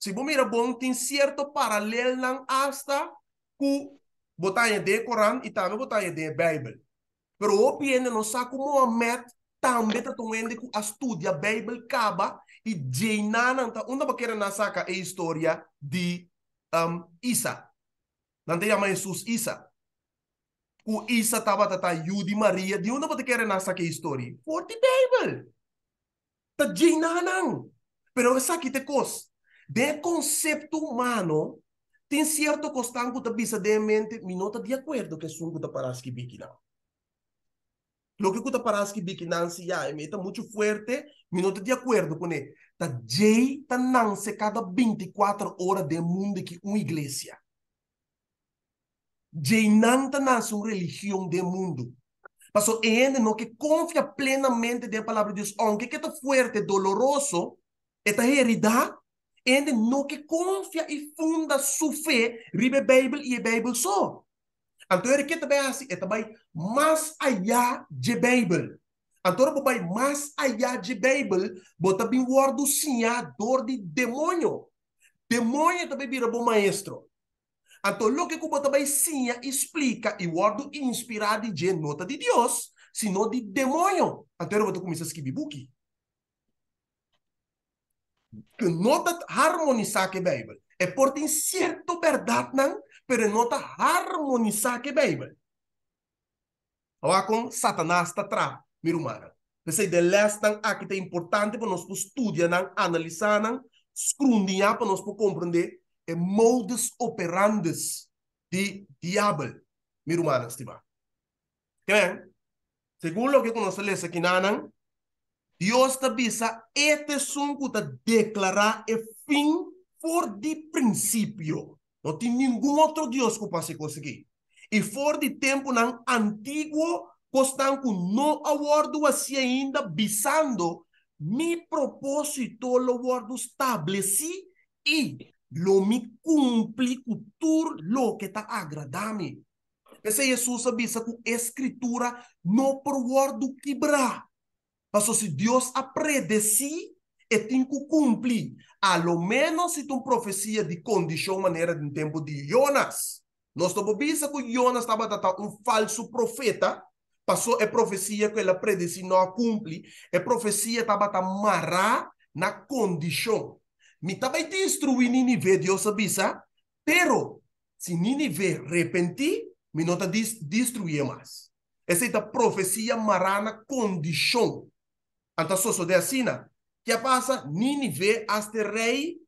Si bo mira bon tin cierto paralel lang hasta ku botanya de Koran e botanya de Bible. Pero opiende no saco Mohammed também tá tomando ku estudia Bible kaba e jeinana ta unda ba na nasaka e historia di um, Isa. Nante chama Jesus Isa. Ku Isa tava ta Yudi Maria, de unda te na nasaka e historia Forte Bible. Ta jeinanang. Pero sa te kos, de concepto humano, Tiene cierto questão que está pisa de mente, me nota de acuerdo. que un. que para as que bique Lo que para as que bique não se já, me está mucho fuerte. me nota de acuerdo. Con ele. Jay, Jay. Está. cada 24 horas de mundo que uma igreja. Jei não tá Es una religião de mundo. Pasó en no que confía. plenamente de la palabra de Dios, aunque que está fuerte, doloroso, esta herida. en no que confia e funda sua fé, ribe a Bíblia e a Bíblia só. Então, que também assim, é também mais allá de Bíblia. Então, ele vai mais allá de Bíblia, mas também o ordo dor de demônio. Demônio também vira bom maestro. Então, o que o também sinha explica e o ordo inspirado de nota de Deus, senão de demônio. Então, ele vai começar a escrever book. Que no att harmonisa que Biblia. Es por cierto verdad. verdade no pero nota ah, que la Biblia. Ahora con Satanás está atrás, Mi hermano. Entonces, de aquí importante para nosotros estudiar. Analizar. escrundiar para nosotros comprender. el modus operandes de diablo. mirumana estimado. ¿Qué ven? Según lo que nós aquí. aqui, Deus tabisa este sonho da declarar o é fim for de princípio. Não tem nenhum outro Deus que possa conseguir. E for de tempo não antigo, costan com não awardo assim ainda, visando mi propósito o awardo estabeleci e lo me cumpli com tudo lo que está agradando. Esse é Jesus abisa com escritura não por awardo quebrar passou si Deus a predecido, e tem que cumprir. Ao menos se uma profecia de condição, maneira do tempo de Jonas. Nós estamos vendo que Jonas estava tratando um falso profeta. Passou a é profecia que ele predisse não a cumpre. A é profecia estava mará na condição. Me estava destruindo instruindo em Deus de pero se nível repentir, me não está destruir mais. Essa é a profecia mará na condição. Então, só de assina. Que passa, nini vê aste rei,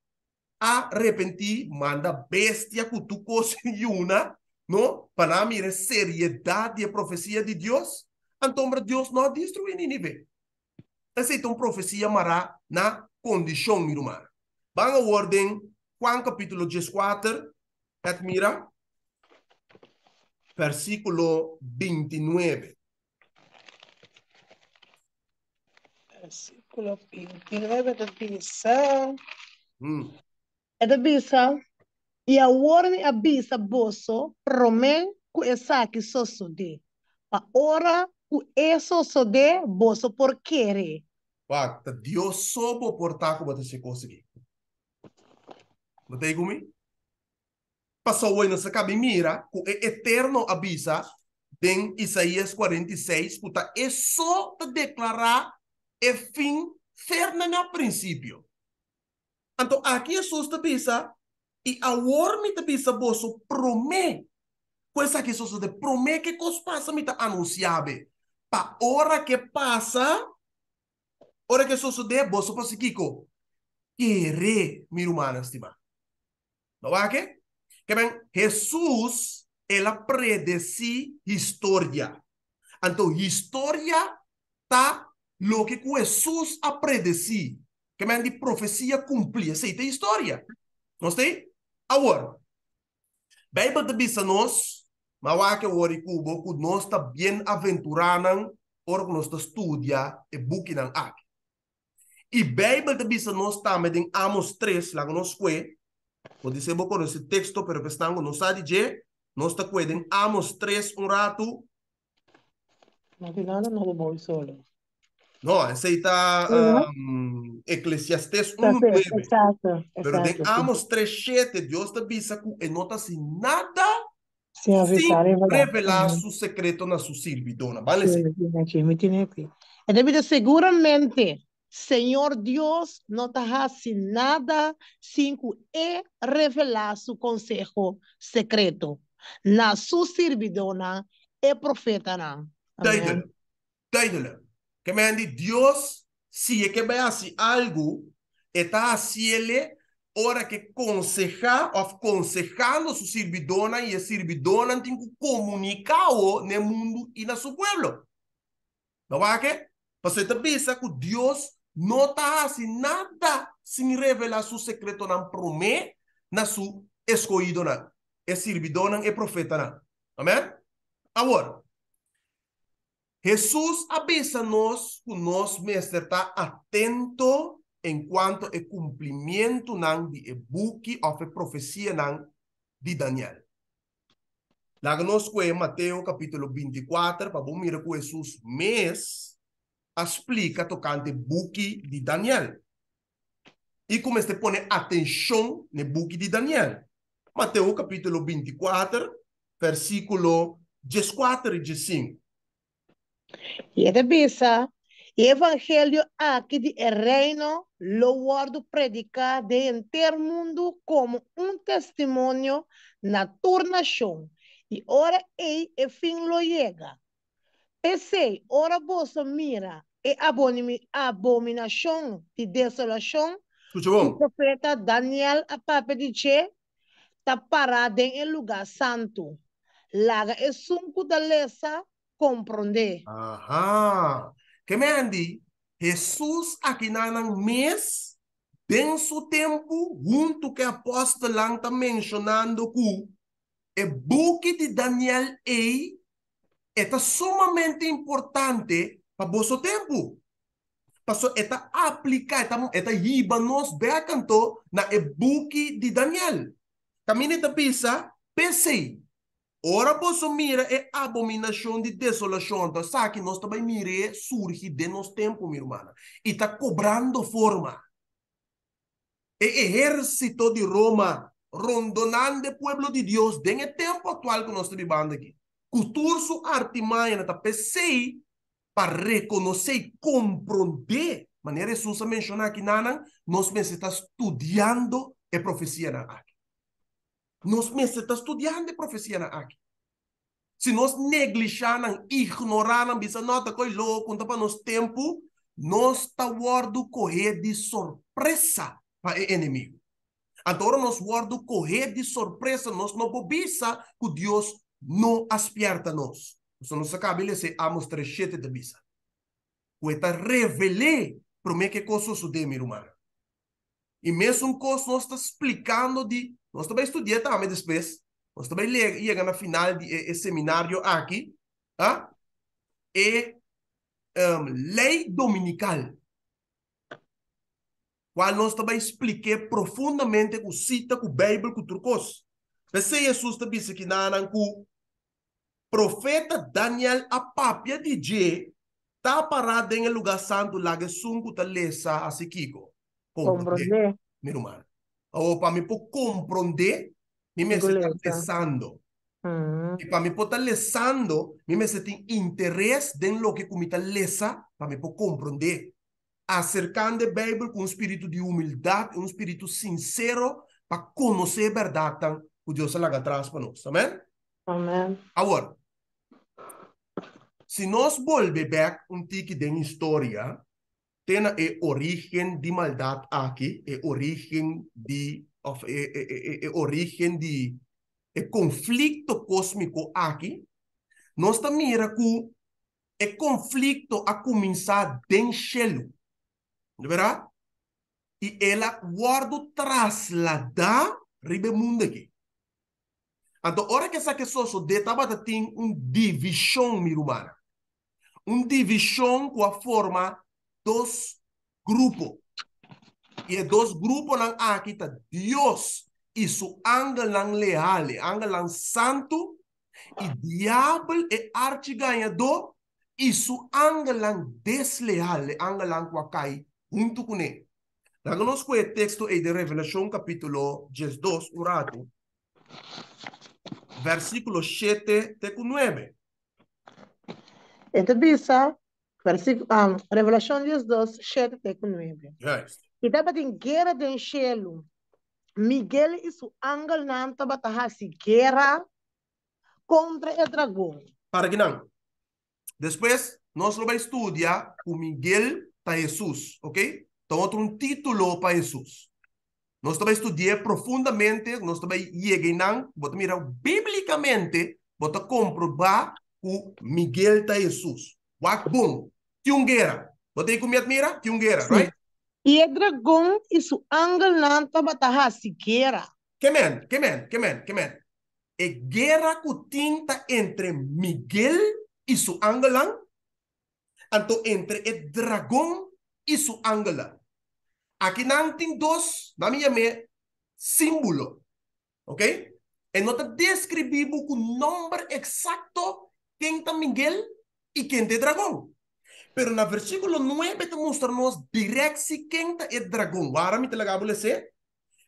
arrepenti, manda bestia com tu conseguiuna, não? Para mim, seriedade e a profecia de Deus. Então, Deus não destruiu Nínive. Aceita uma profecia mará na condição miruma Banga ordem, Juan capítulo 14, admira, versículo 29. Versículo 29 é da Bissa. Hum. É da Bissa. E a ordem a Bissa Bosso, Romem, que essa que só de. A hora que é só de Bosso por querer. Pacta, Deus só por portar como você conseguir. Não tem como? Passou aí nessa cabimira, o eterno abisa, tem Isaías 46, puta, é só te declarar e fim ferna na principio, anto aqui Jesús te pisa y a me te pisa vosso prome Coisa Jesús te de promete que cospa me está anunciabe. Pa hora que pasa, hora que só de boso para pues, Kiko. Querer, meu humana estima. Não é que? Que ven Jesus, ela predeci historia, Então, história tá lo que Jesús ha predecido, que me han de profecia cumplir, essa é a história. Não sei? Agora, Bíblia te diz a nós, mas há que orar em Cuba, que nós está bem aventurando, ora que nós está estudia e buquinam aqui. E Bíblia pues, te diz a nós também em Amos 3, lá que nós foi, pues, vou dizer pouco nesse texto, pero que estamos, não sabe de nós está com em Amos 3 um rato. Na final, não vou solo. No, esse está um, Eclesiastes Pero de Amos 3, dios te avisa que nota sin nada sin revelar su secreto na su servidora, vale? Sim, sim, sim. seguramente, Señor Dios no sin nada sem que revelar su consejo secreto na su servidora e profeta que me Dios, si es que me hace algo, está haciendo ahora que o aconsejando a su servidora y a servidora tiene que comunicar oh, en el mundo y en su pueblo. ¿No va a qué? Pues piensa que Dios no está haciendo nada sin revelar su secreto en promé, na su escogido, Es el servidor, y el profeta. Amén? Ahora, Jesus avisa-nos que o nosso mestre está atento enquanto é cumprimento nan de e-book of a profecia de Daniel. nós é Mateus capítulo 24, para bom mira que Jesus mês explica tocante book de Daniel. E como a põe atenção no book de Daniel. Mateus capítulo 24, versículo 14 e 15. E ele o evangelho aqui de reino, louvado predicar de inteiro mundo como um testemunho na turnação E ora ei e fim lo chega. Pensei, ora vossa mira e abominação de desolação. O profeta Daniel a papa de che está parado em lugar santo. Laga e sunco da lesa comprender. Aha. Kemendi, Jesus aqui na mês, tem seu tempo, junto que apóstolo lá está mencionando que o book de Daniel E é sumamente importante para o seu tempo. Pastor, está aplicar, está está nos de canto na e book de Daniel. Também está pensa, pensei, Ora posso mirar é abominação de desolação. Então, sabe que nós também mire surge de nosso tempo, minha irmã. E está cobrando forma. É exército de Roma, rondonando o povo de Deus, tem o tempo atual que nós estamos vivendo aqui. Culturso artimanha, na pensei para reconhecer e compreender. Maneira Jesus menciona aqui, Nanan, nós estamos estudando a profecia na aqui. Nós mesmos estudando a profecia na aqui. Se nós neglijarmos, ignorarmos, isso não está louco, não tá para nós tempo, nós está guardo correr de surpresa para o inimigo. Agora nós guardo correr de surpresa, nós não bobisa que Deus não aspirta nós. Isso não se acaba, ele se amos trechete de bisa. O está revelé para mim que coisa sucede, minha irmã. E mesmo coisa nós está explicando de nós também estudamos também depois. Nós também chegamos na final de seminário aqui. Tá? E um, lei dominical. Qual nós também expliquei profundamente com cita, com Bíblia, com turcos. Você Jesus também disse que na Ananku, profeta Daniel, a papia de Jé, está parado em lugar santo, lá que sungo, tá lesa, assim, Kiko. Compreende, meu irmão ou para mim por compreender, me me mm. está lesando. E para mim por estar lesando, me me tem interesse em lo que comita lesa, para mim por compreender. Acercando a Bíblia com um espírito de humildade, um espírito sincero, para conhecer a verdade que Deus está atrás para nós. Amém? Amém. Agora, se nós voltarmos back um tique de história, tem é eh, origem de maldade aqui, é eh, origem de of, é, eh, origem de é conflito cósmico aqui. Nós também que é conflito a começar dentro, de verá? E ela guarda trasladar ribe mundo aqui. Então, hora que essa questão só de tabata tem uma divisão mirumana, uma divisão com a forma dos grupos. Y dos grupos nan akita ah, Dios y su ángel nan leal, ángel santo, y diablo y archiganhador y su ángel nan desleal, ángel nan junto con él. conosco el texto de Revelación capítulo 12, Versículo 7 9. Entonces dice, Um, Revelação 12, 7 até 9. Yes. E estava em guerra de enxelo. Miguel e seu anjo não estavam guerra contra o dragão. Para que não? Depois, nós vamos estudar o Miguel para Jesus, ok? Então, outro título para Jesus. Nós também estudar profundamente, nós também chegamos, vamos mirar biblicamente, vamos comprovar o Miguel para Jesus. Wakbun, Tiunguera. Botei com medo mira? Tiunguera, right? E é dragão, isso angel não tá batarra siqueira. Que men, que men, que men, que men. É guerra que tinta entre Miguel e su angelan, anto então, entre é dragão e su angelan. Aqui não tem dois, na minha me, símbolo. Ok? E é não te descrevi o número exato quem tá Miguel y quien es dragón Pero en el versículo 9 te muestra nos quién quién de dragón ahora me te a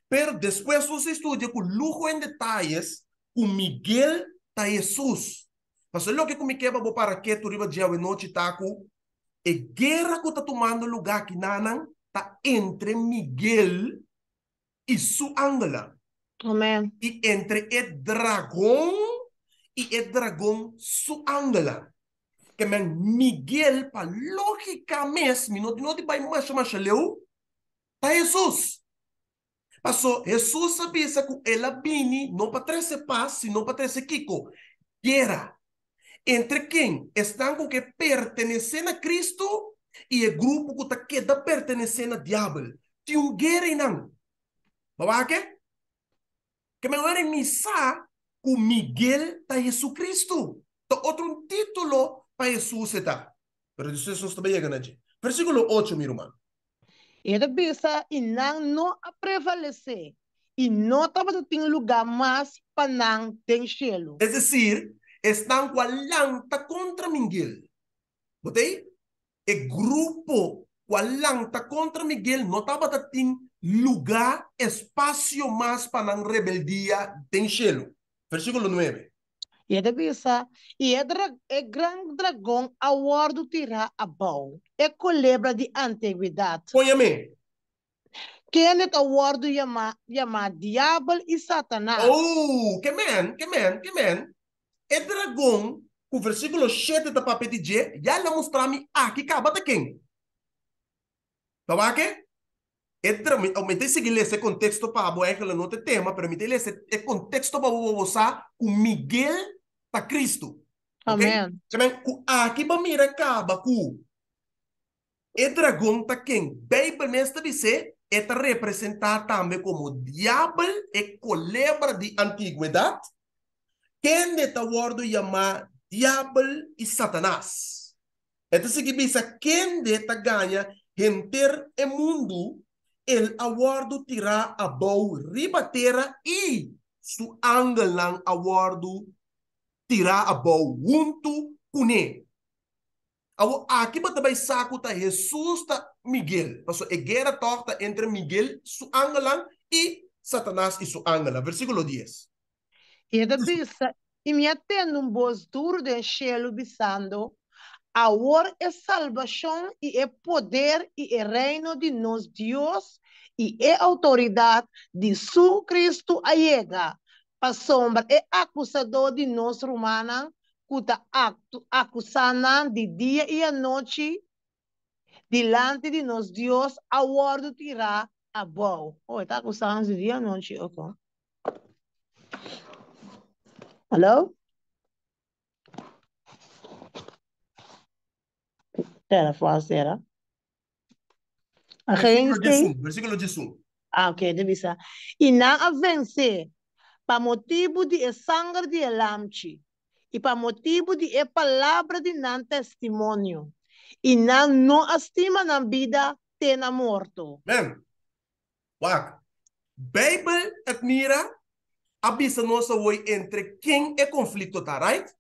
Pero después se estudia con lujo en detalles con Miguel y Jesús que lo que que me va para que tu riba dia noche noche está con guerra que está tomando lugar que Anan está entre Miguel y su ángela. amén y entre el dragón y el dragón su ángela. que men Miguel pa lógica mesmo, não não vai mais chamar leu para Jesus. Passou Jesus sabia que ela bini não para trazer paz, senão para trazer Kiko. Guerra entre quem estão com que pertencem a Cristo e o grupo que está queda pertencendo a diabo. Tem uma guerra e não. Babaque? Que me em missa com Miguel da Jesus Cristo. Então, outro título pa Jesus está. ta. Jesus está sta bejega nađe. Versículo 8, meu irmão. Era bisa e não não a prevalecer. E não estava tendo lugar mais para não ter gelo. É dizer, estão com a lanta contra Miguel. Botei? E grupo com a lanta contra Miguel não estava tendo lugar, espaço mais para não rebeldia, tem gelo. Versículo 9. E é da guisa, e é, dra, é grande dragão a ordo tirar a bom. É colebra de antiguidade. Põe-me. é o yama yama Diabo e Satanás. Oh, que man, que man, que man. É dragão, o versículo 7 da papel de G, já lhe mostrar-me aqui, ah, acaba de quem? Tá bom aqui? É aumentei seguir esse contexto para a boa que não tem tema, permite esse contexto para você com Miguel para tá Cristo. Tá Amém. o Aqui para mim acaba com o dragão tá está quem? Bíblia nesta dizer é representado também como diabo e colebra de antiguidade. Quem está ordo chamar diabo e satanás. É então significa quem está ganha renter o mundo, el awardo tirar a bom ribatera e su angelan awardo tirá a boa unto cune. aqui para também saco ta Jesus está Miguel. Passou é guerra torta entre Miguel su angelan e Satanás e su angela. Versículo 10. E da bissa, e me atendo um voz duro de enxelo bisando a hora é salvação e é poder e é reino de nos Deus e é autoridade de su Cristo a para sombra é acusador de nós romana cuta está acusando de dia e a noite diante de nós Deus a ordem tirar a boa. Oh, está acusando de dia e a noite, ok? Hello? Telefone gente Versículo 18. Ah, ok, deve ser. E não a vencer para motivo de sangue de Elamchi e para motivo de a palavra de não testemunho e não não estima na vida tena morto. bem, Wak. Bijbel admira mira abisa nossa oi entre quem é conflito tá right?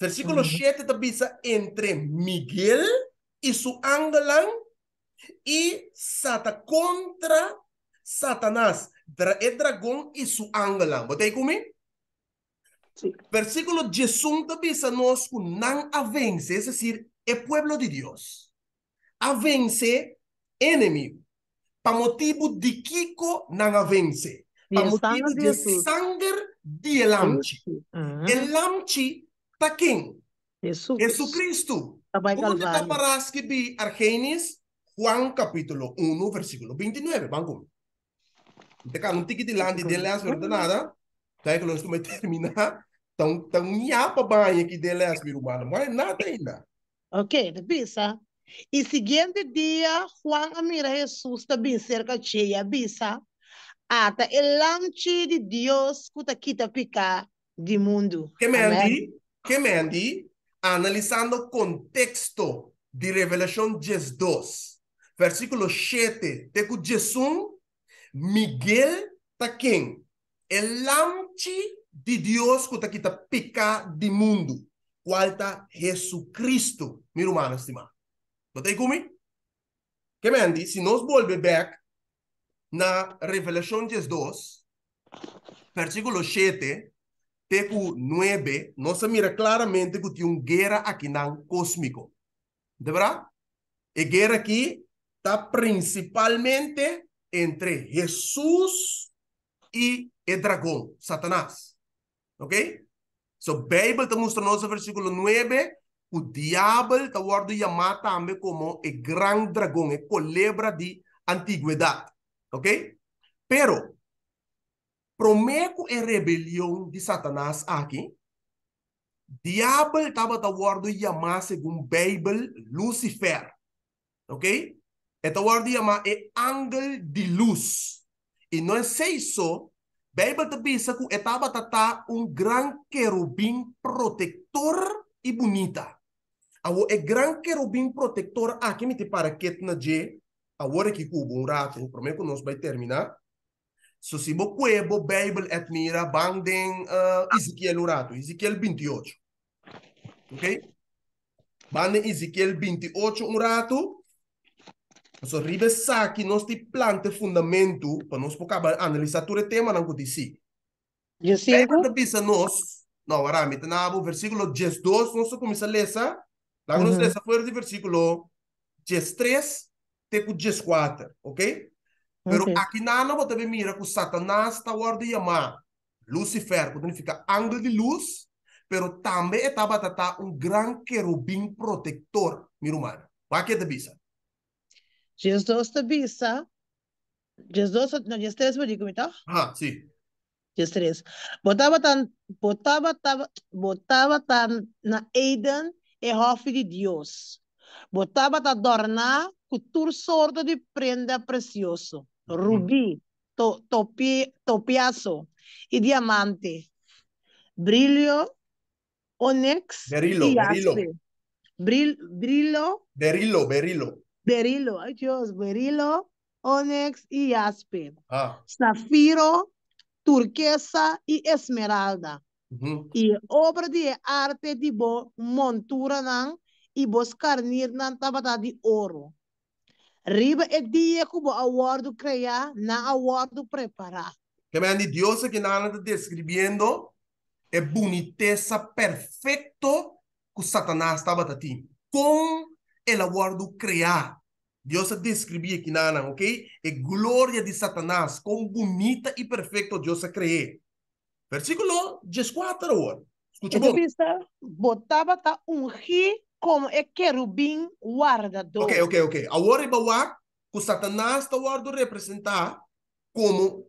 Versículo 7 da 7 entre Miguel e seu angelang e sata contra Satanás. el dragón y su ángel ¿Vote conmigo? Sí. Versículo 18 dice nos nan es decir, el pueblo de Dios. vence enemigo. para motivo de Kiko nan vence. para motivo de sangre de el Elamchi ta ah. Jesús Jesucristo. ¿Cómo te taparás que vi Argenis? Juan capítulo 1, versículo 29. Van conmigo. Така, não tem que ir lá de dele ajuda né? nada. Daí tá que nós vamos terminar. Então, então, nhapa banha que dele é, ajuda humana. Mas nada ainda. Ok, de bisa. E seguinte dia, Juan Amira Jesus está bem cerca cheia, bisa. Ata elante de Deus que quita pica de mundo. Que mendi, que mendi, analisando o contexto de Revelação 12, versículo 7, de que Jesus Miguel está quem? É de Deus que está aqui, está de mundo. Qual está Jesus Cristo, meu irmão estimado. Não tem como? Que me se nós volver back na Revelação 12, versículo 7, Teco 9, nós mira claramente que tem uma guerra aqui na cósmico. De verdade? E guerra aqui está principalmente entre Jesus e o dragão, Satanás. Ok? So, Bible te mostra no versículo 9, o diabo está sendo chamado também como o grande dragão, a colebra de antiguidade. Ok? Pero, prometo a rebelião de Satanás aqui, diabo estava sendo chamado, segundo a Bíblia, Lucifer. Ok? Esta guardiama é ângulo de luz. E não é sei só, Bíblia te pensa que estava tata um grande querubim protetor e bonita. Awo é grande querubim protetor aqui me te para que na je, agora que cubo um rato, prometo que nós vai terminar. So si bo cuebo Bíblia admira bang den uh, eh, Ezequiel urato, Ezequiel 28. Ok? Bang den Ezequiel 28 um rato. Nós ribessar que nós te plante fundamento para nós acabar analisar todo o tema não que si. Eu sei. Pega da pisa nós, não, arame, na o versículo 12, nós começamos a ler, lá nós lesa fora do versículo 13 até o 14, ok? mas okay. aqui na Ana, você mira que Satanás está guarda chamar Lucifer, que significa ângulo de luz, mas também estava tá um grande querubim protetor, meu irmão. Vai que te pisa. Just does the visa. Just does, no, just tres vericumitá. Ah, sí. Just tres. Botava tan, botaba tan, botaba tan na Eden e hofe de Dios. Botaba tan dorna sordo de prenda precioso. Rubí, to, topi, topiazo y diamante. Brillo, onyx berilo, y berilo. Bril, brillo Berilo, berilo berilo, ay Dios, berilo, onyx y jaspe. Ah. Zafiro, turquesa y esmeralda. Y obra de arte de bo montura nan y boscarnir nan tabata de oro. Riba día que bo awardo crear, na awardo prepara. Que me han Dios que nada describiendo es boniteza perfecto que Satanás tabata ti. Con ela guardo criar. Deus descrevia aqui, Nana, ok? É glória de Satanás, como bonita e perfeita Deus criou. Versículo 14. Escute bom. Botava tá ungir como é querubim guardador. Ok, ok, ok. Agora eu vou que Satanás está guardo representar como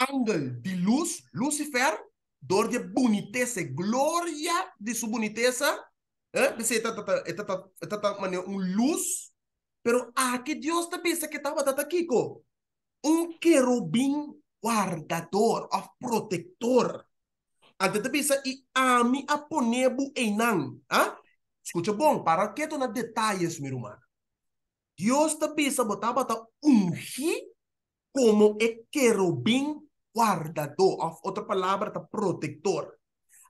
ángel de luz, Lucifer, dor de boniteza, glória de sua boniteza, você está tá, tá, é, tá, é, é um luz, pero ah, que Dios te pensa que estaba aqui Kiko. Un querubín guardador, of protector. Antes ah, te pensa, y a mí a ponebu einan. Ah? escute bom, para que tu na detalhes, meu irmão. Deus te pensa botar, botar ungi como é querubim guardador. Of, outra palavra, tá protector.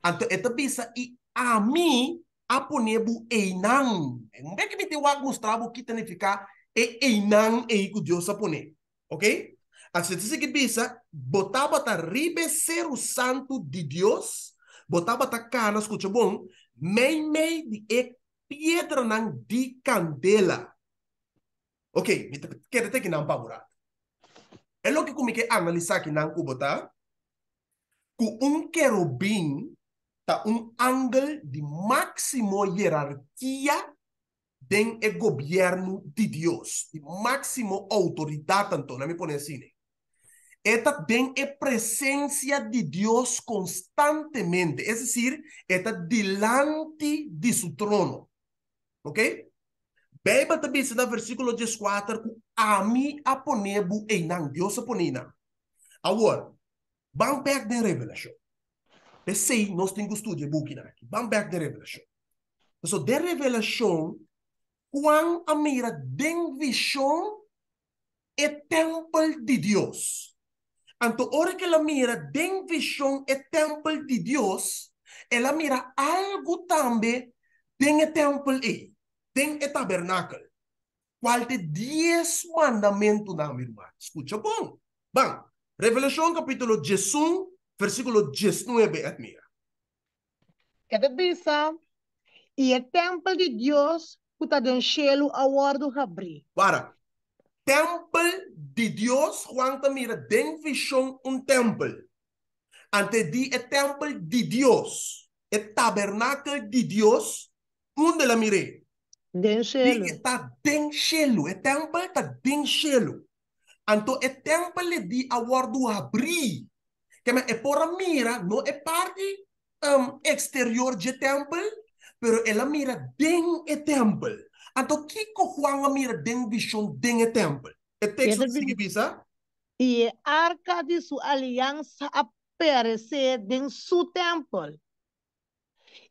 Ah, então, ele pensa, e a mim aponebo einan. Mbe é que me te wag mostrabo que ficar é e einan e iku Deus apone. Ok? Assim se que pisa, ah, botava ta ribe ser o santo de Deus, botava ta cana, escute bom, mei mei de e pedra nan di candela. Ok, me te te que não paura. É lo que comi que analisar que não cubota, tá? com um querubim tá um ângulo de máximo hierarquia tem é governo de Deus, de máximo autoridade, então, não me põe assim, né? Esta tem a presença de Deus constantemente, é dizer esta delante de seu trono, ok? Beba também se no versículo 14, que a mim aponebo e não Deus aponina. Agora, vamos pegar a revelação nós temos Norsk Ingostudie-boken aqui vamos de a revelação então a revelação quando a mira tem visão é templo de Deus. Anto hora que a mira tem visão é templo de Deus, ela mira algo também tem é templo aí tem é tabernáculo. Qual de dez mandamentos na minha irmã? Escuta bom. Bom, Revelação capítulo 18, versículo 19 admira. Kiedy bisa, e o é templo de Deus está puta do cielo do habri. Para, templo de Deus, Juan mira, den vision um templo. Ante di é templo de Deus, é tabernáculo de Deus, onde la mire. Den cielo. Está den cielo, é templo está den cielo. Anto é templo de do abrir que é pora mira, no é parte um, exterior de templo, pero ela mira dentro e templo. Então, que Juan mira dentro vision dentro e templo? É texto que significa? E é arca de sua aliança aparecer dentro su templo.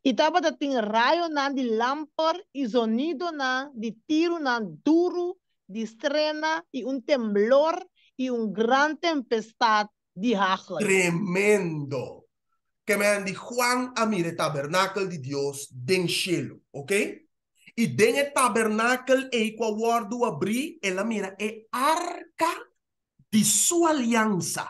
E tava da tem raio na de lampor e sonido na de tiro na duro de estrena e um temblor e um grande tempestade di Hachlan. Tremendo. Que me han di Juan a mire tabernáculo de Deus den cielo, ok? E den tabernáculo e qua guardo abri e la mira é arca de sua aliança.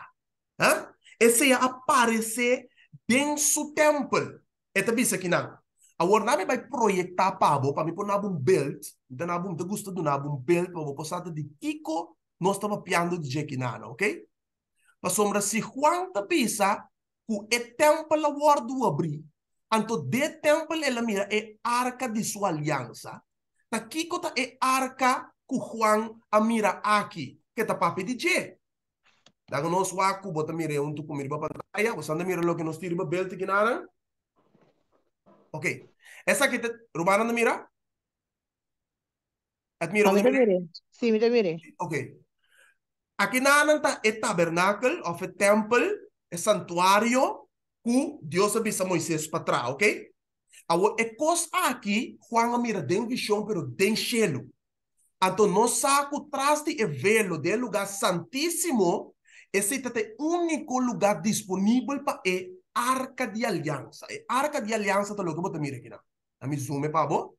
Huh? ¿ah? Esse aparece den su templo. E te bisa kinang. Agora, nami vai projetar para para mim pôr na um belt, de na um, de gusta do na um belt, para vou postar de Kiko, nós estamos piando de Jekinana, ok? sombra 50 pisa ku e tempo la wardu abri anto de tempo ela mira e arca de sua aliança ta kiko ta e arca ku Juan amira aqui que ta papi de je daga nos wa ku bota mira untu ku mira pantalla o sanda mira lo que nos tirba belt ginara. ok essa que te rubaram mira Admira, mira. Sim, mira, mira. Ok. Aqui kinanan ta é tabernáculo, of a temple, é santuário que Deus avisa Moisés para trás, ok? Agora, é coisa aqui, Juan mira den dentro pero den chelo. Então, nós saco traste e velo de lugar santíssimo, esse é o único lugar disponível para a arca de aliança. a arca de aliança, tá logo, bota mira aqui, na A zoom, para bo.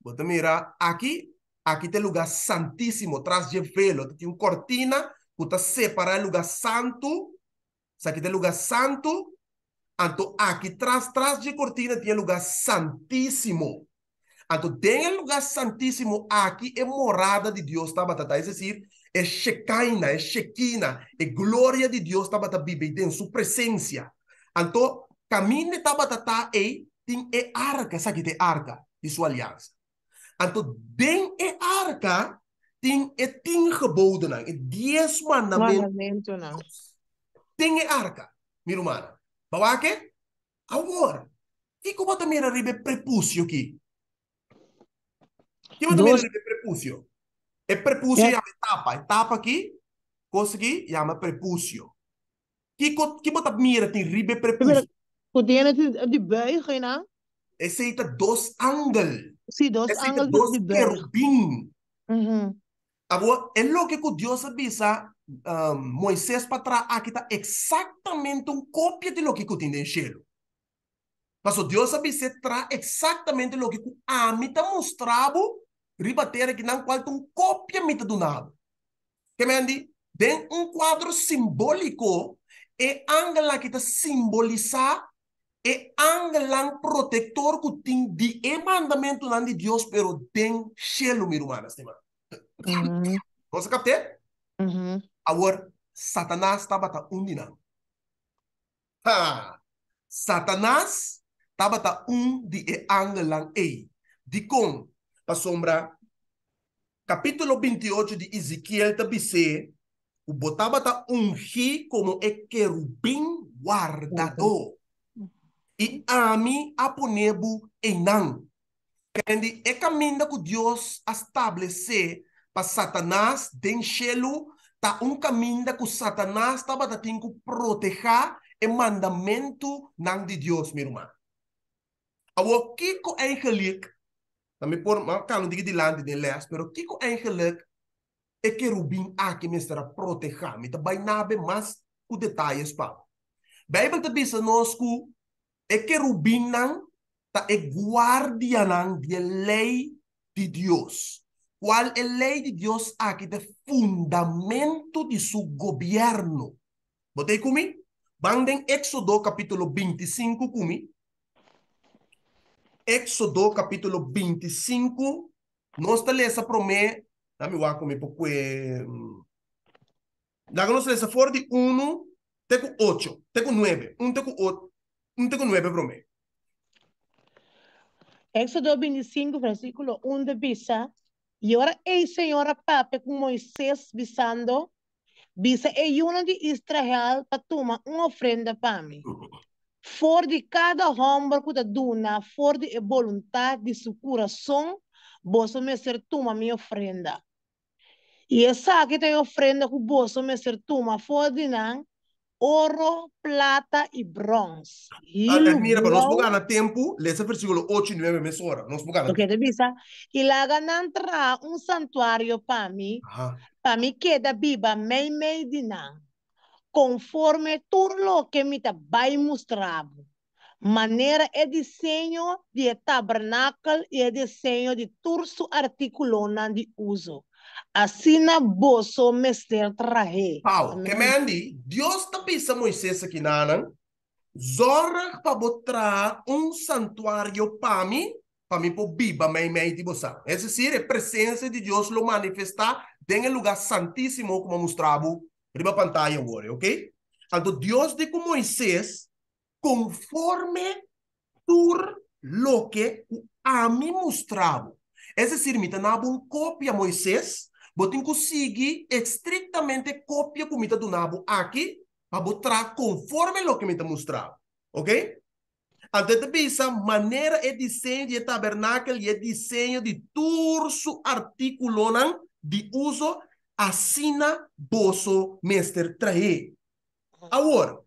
Bota mira, aqui, Aqui tem lugar santíssimo, atrás de velo. Tem uma cortina que está separando o lugar santo. Isso aqui tem lugar santo. Então, aqui atrás, atrás de cortina, tem lugar santíssimo. Então, tem lugar santíssimo. Aqui é morada de Deus, tá, batata? É dizer, é Shekinah, é shekina é glória de Deus, tá, batata? Bíblia, tem sua presença. Então, caminho, tá, batata? E é, tem é arca, sabe que tem arca de sua aliança. En tot ding e arca, tem e ting geboden na. E diez mandamento na. Ting e arca, mirumana. Bawake? Agora. E como também era ribe prepúcio aqui? Que também era ribe prepúcio? É prepúcio, yeah. é etapa. Etapa aqui, coisa que chama prepúcio. Que, que bota mira tem ribe prepúcio? é de buiging, né? Esse é dos ângulos. Sí, dos es decir, dos querubín. Uh -huh. es lo que Dios avisa um, Moisés para atrás, aqui está exatamente um cópia de lo que tiene en cielo. Mas o Deus avisa traz exatamente o que a mim está mostrado, ribater que não qual um cópia mita do nada. Que me andi? Tem um quadro simbólico e angela que está simbolizar e ang protector que tem de mandamento de Deus, pero tem chelo mi rumana, stima. Você capte? Mhm. Agora, Satanás estava tá undina. Ha! Satanás estava tá um de e ei. De com, para sombra, capítulo 28 de Ezequiel disse, o botaba tá ungi como é querubim guardador. E ame a ponebo em não. Querendo é caminho que Deus estabelece para Satanás, denchelo, tá um caminho que Satanás está para ter que proteger o mandamento não de Deus, minha irmã. Agora, que que eigenlijk, também por mal calmo de dilante de les, pero que que angelic é que Rubim aqui me estará proteger, me tá bem nabe, mas o detalhes para. Bíblia te diz a nós que é querubim não, tá, é guardianão lei de Deus. Qual é a lei de Deus aqui? É fundamento de seu governo. Botei comigo? bandem em Éxodo capítulo 25 comigo. Éxodo capítulo 25. Nós essa promé. Dá-me o lá comigo, porque... Hum, Nós lesa for de 1 até 8, até 9. 1 até 8. 109 promedio. Éxodo 25, versículo 1 visa, e ora ei, senhor papa, com Moisés visando, visa el uma de Israel para tomar uma ofrenda para mim For de cada homem que te dona, for de voluntad de seu coração vos me ser toma minha ofrenda. E essa que tem ofrenda que o me ser toma, for de não, ouro, plata e bronze. Agora, ah, mira, para nós bugar tempo, lê esse versículo 8 e 9 mesora. Nós bugar. Ok, devisa. E lá ganantra um santuário para mim, para mim queda meio mei de dinan, conforme tudo que me vai mostrar. Maneira é desenho de tabernáculo e é desenho de turso articulona de uso asina boso mester trahe. Pau, kemendi, Deus tá pisa Moisés aqui anan zora para botar um santuário para mim, para mim por biba mei mei de bossa. É decir, a presença de Deus lo manifestar em lugar santíssimo como mostrava na pantalla agora, ok? Então, Deus de como Moisés, conforme tur lo que a mim mostrava. É dizer, me dá uma cópia Moisés, você consegue estritamente copiar a comida do nabo aqui para botar conforme o que me tá mostrado, Ok? Até de essa maneira e desenho de tabernáculo e desenho de turso artículo de uso assina boso mestre trae. Uhum. Agora,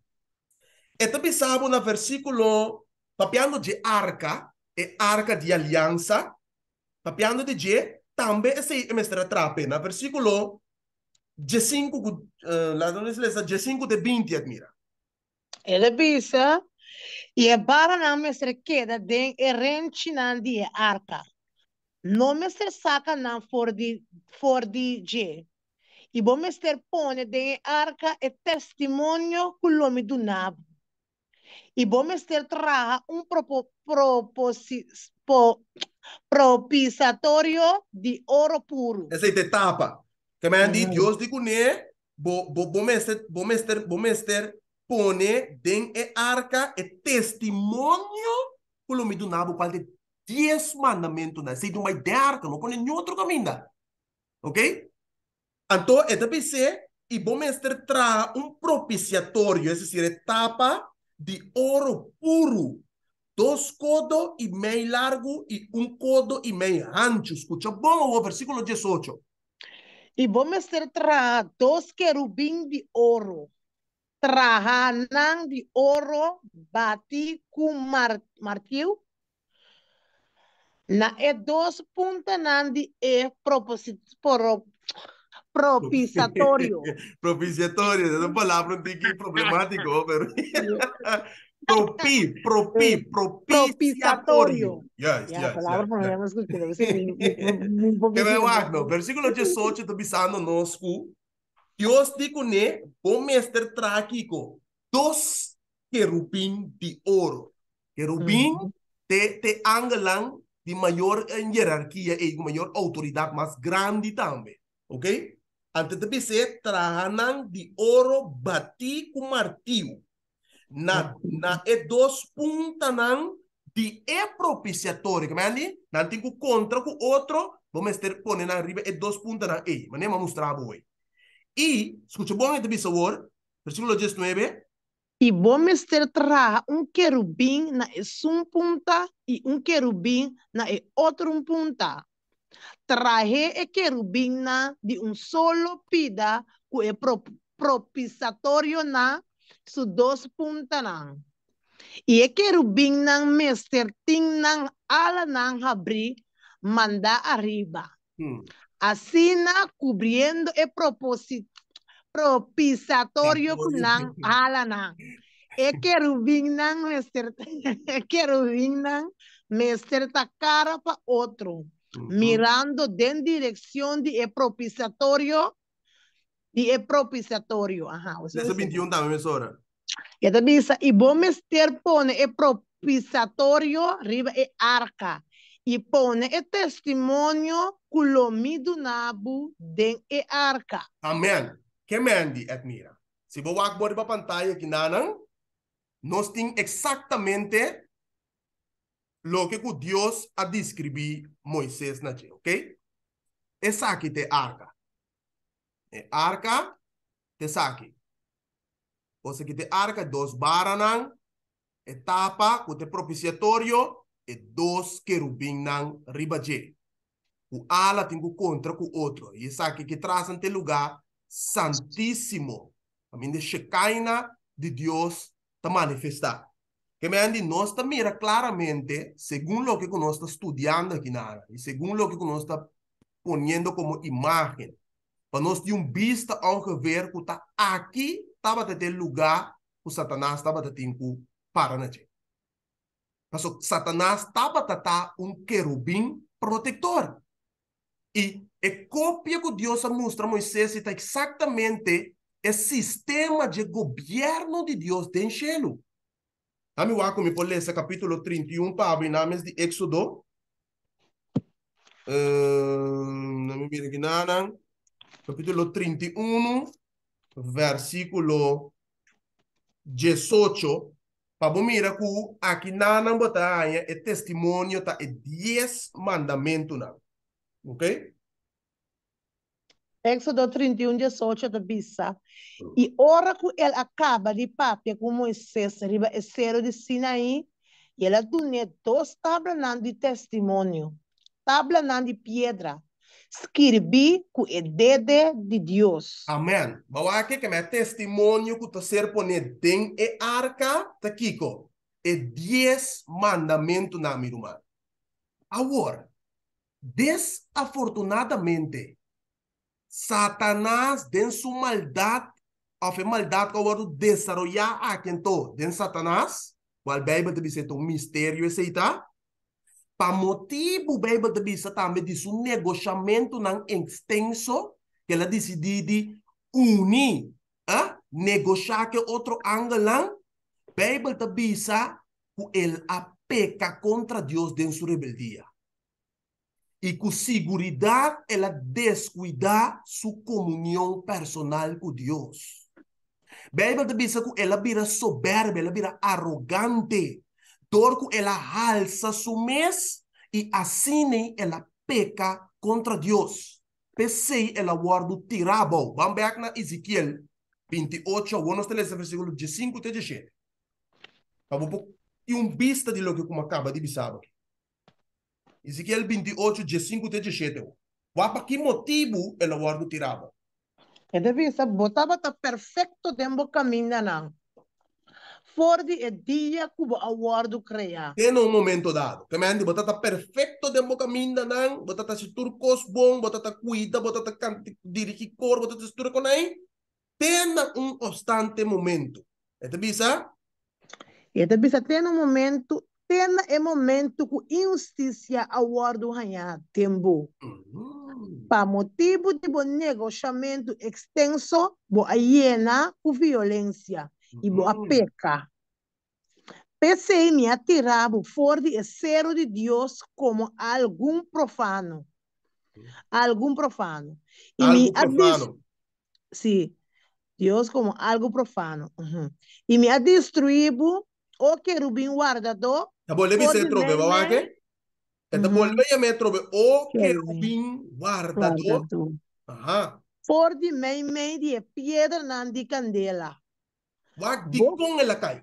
então pensamos no versículo, papiando de arca, e é arca de aliança, papiando de também esse mestre Trape, na versículo 15, uh, eh, la doneleza 15 de 20, admira. Ele bisa, e é bara na mestre queda de erente na de arca. No mestre saca na for de, for je. E bom mestre põe de arca e testemunho com o nome do nabo. E bom mestre traga um propósito, propiciatorio de oro puro. Esa es la tapa. Que me han dicho, Dios dijo, ne, bo, bo, bo, mester, bo, bo pone den e arca e testimonio lo me do nabo qual de diez mandamentos na sei do de arca não pone nenhum otro caminda ok entonces é este y e bom mestre tra um propiciatorio é etapa de oro puro dos codos y medio largo y un codo y medio ancho. Escucha bom versículo 18. Y vamos a tra dos querubín de oro trajanam de oro bati con mar, na e dos punta nandi e propósito propiciatorio propisatorio es una palabra un problemática, pero... Propi, propi, eh, propiciatorio. Yes, yeah, yes, yes, versículo 18 pisando nos cu. Dios dijo ne, un mestre trágico, dos querubín de oro. Querubín te, te angelan de mayor eh, jerarquía y mayor autoridad más grande también. ¿Ok? Antes de pisar, trajanan de oro batí con martillo na, na e dos punta nan de E propiciatório, mani, nan contra con otro vamos a pone na arriba e dos punta na E, vamos a mostrar hoje. E, escute bom Por versículo 19, e bom mestre un um querubim na e um punta e un querubim na otro outro punta. Traje e querubim na de un solo pida que es propiciatorio na sus dos puntarán Y el querubín nan mester nan ala nan habri manda arriba. Hmm. Así na cubriendo el propósito propiciatorio nan ala nan. ekerubing querubín nan mester cara para otro. Mirando den dirección de propiciatorio e é propiciatório. Aham, Nessa 21 também, Sora. E também isso. E vamos ter pone é propiciatório, riba é arca. E pone é testemunho culomido nabu den e arca. Amém. Que mendi, admira. Se vou agora para a pantalla aqui, nanang, nós temos exatamente o que Deus a descrever Moisés na ok? Essa aqui é a arca. Eh, arca te saque. O se que te arca dos baranan, etapa, o te propiciatorio, e dos querubim nan ribaje. O ala tengo contra com otro y que traz ante lugar santísimo A de shekaina de Dios te manifestar. Que me andi, nós nuestra mira claramente, según lo que conozco estudiando aquí aquí na y e segundo que nós está poniendo como imagen Para nós ter um vista ao que está aqui, estava a ter lugar que Satanás estava a ter que parar na né, gente. Mas Satanás estava a ter um querubim protetor. E a cópia que Deus mostra a Moisés está exatamente o sistema de governo de Deus de enxelo. Tá, me o ácume por ler capítulo 31 para abrir nomes de Éxodo. Uh, não me capítulo 31, versículo 18, para mira que aqui na Nambotanha é testemunho tá é 10 mandamentos. Ok? Éxodo 31, 18 da Bissa. Uhum. E ora que ele acaba de papia com Moisés, riba é cero de Sinaí, e ela tunne dois tablas de testemunho, tablas de pedra, escrevi com o dedo de Deus. Amém. Bawa aqui que me testemunho que tu ser pone den e arca está aqui, E dez mandamento na minha irmã. Agora, desafortunadamente, Satanás, den sua maldade, a sua maldade que eu desarrollar aqui então, den Satanás, qual a Bíblia diz que é um mistério, aceita? Pa motivo Bible te bisa também diz um negociamento não extenso que ela decidi unir, ah, eh? negociar que outro ângulo. Bible te bisa que ela peca contra Deus dentro sua rebeldia. E com segurança ela descuida sua comunhão personal com Deus. Bible te bisa que ela vira soberba, ela vira arrogante. Dorco, ela alça su mes e assim ela peca contra Deus. Pensei, ela guarda o tirabo. Vamos ver na Ezequiel 28, vamos ler versículo 15 até 17. E um vista de lo que como acaba de bisaba. Ezequiel 28, 15 até 17. Para que motivo ela guarda o tirabo? É de vista, botava tá perfeito dentro do caminho, ah. não. Ford e dia o awardo cria Tiene un momento dado. Que me botar botata perfeito de boca minda botar botata se turcos botar botata cuida, botata canti dirigi cor, botata se turco nai. Tena um constante momento. Ete bisa? Ete bisa tem um momento, Tem é momento ku injusticia awardo hanya tempo Uhum. Mm-hmm. Para motivo de bom negociamento extenso, bo aiena com violência e uhum. peca Pensei em atirar lo fora de cero de Deus como algum profano. Algum profano. E algo me profano. Sim. Deus como algo profano. Uhum. E me ha o querubim guardador. Tá bom, lembra se trove, vai ver? Então, volve a me trove o querubim guardador. Aham. Por de meio meio de pedra não de candela. Waktikong elatay.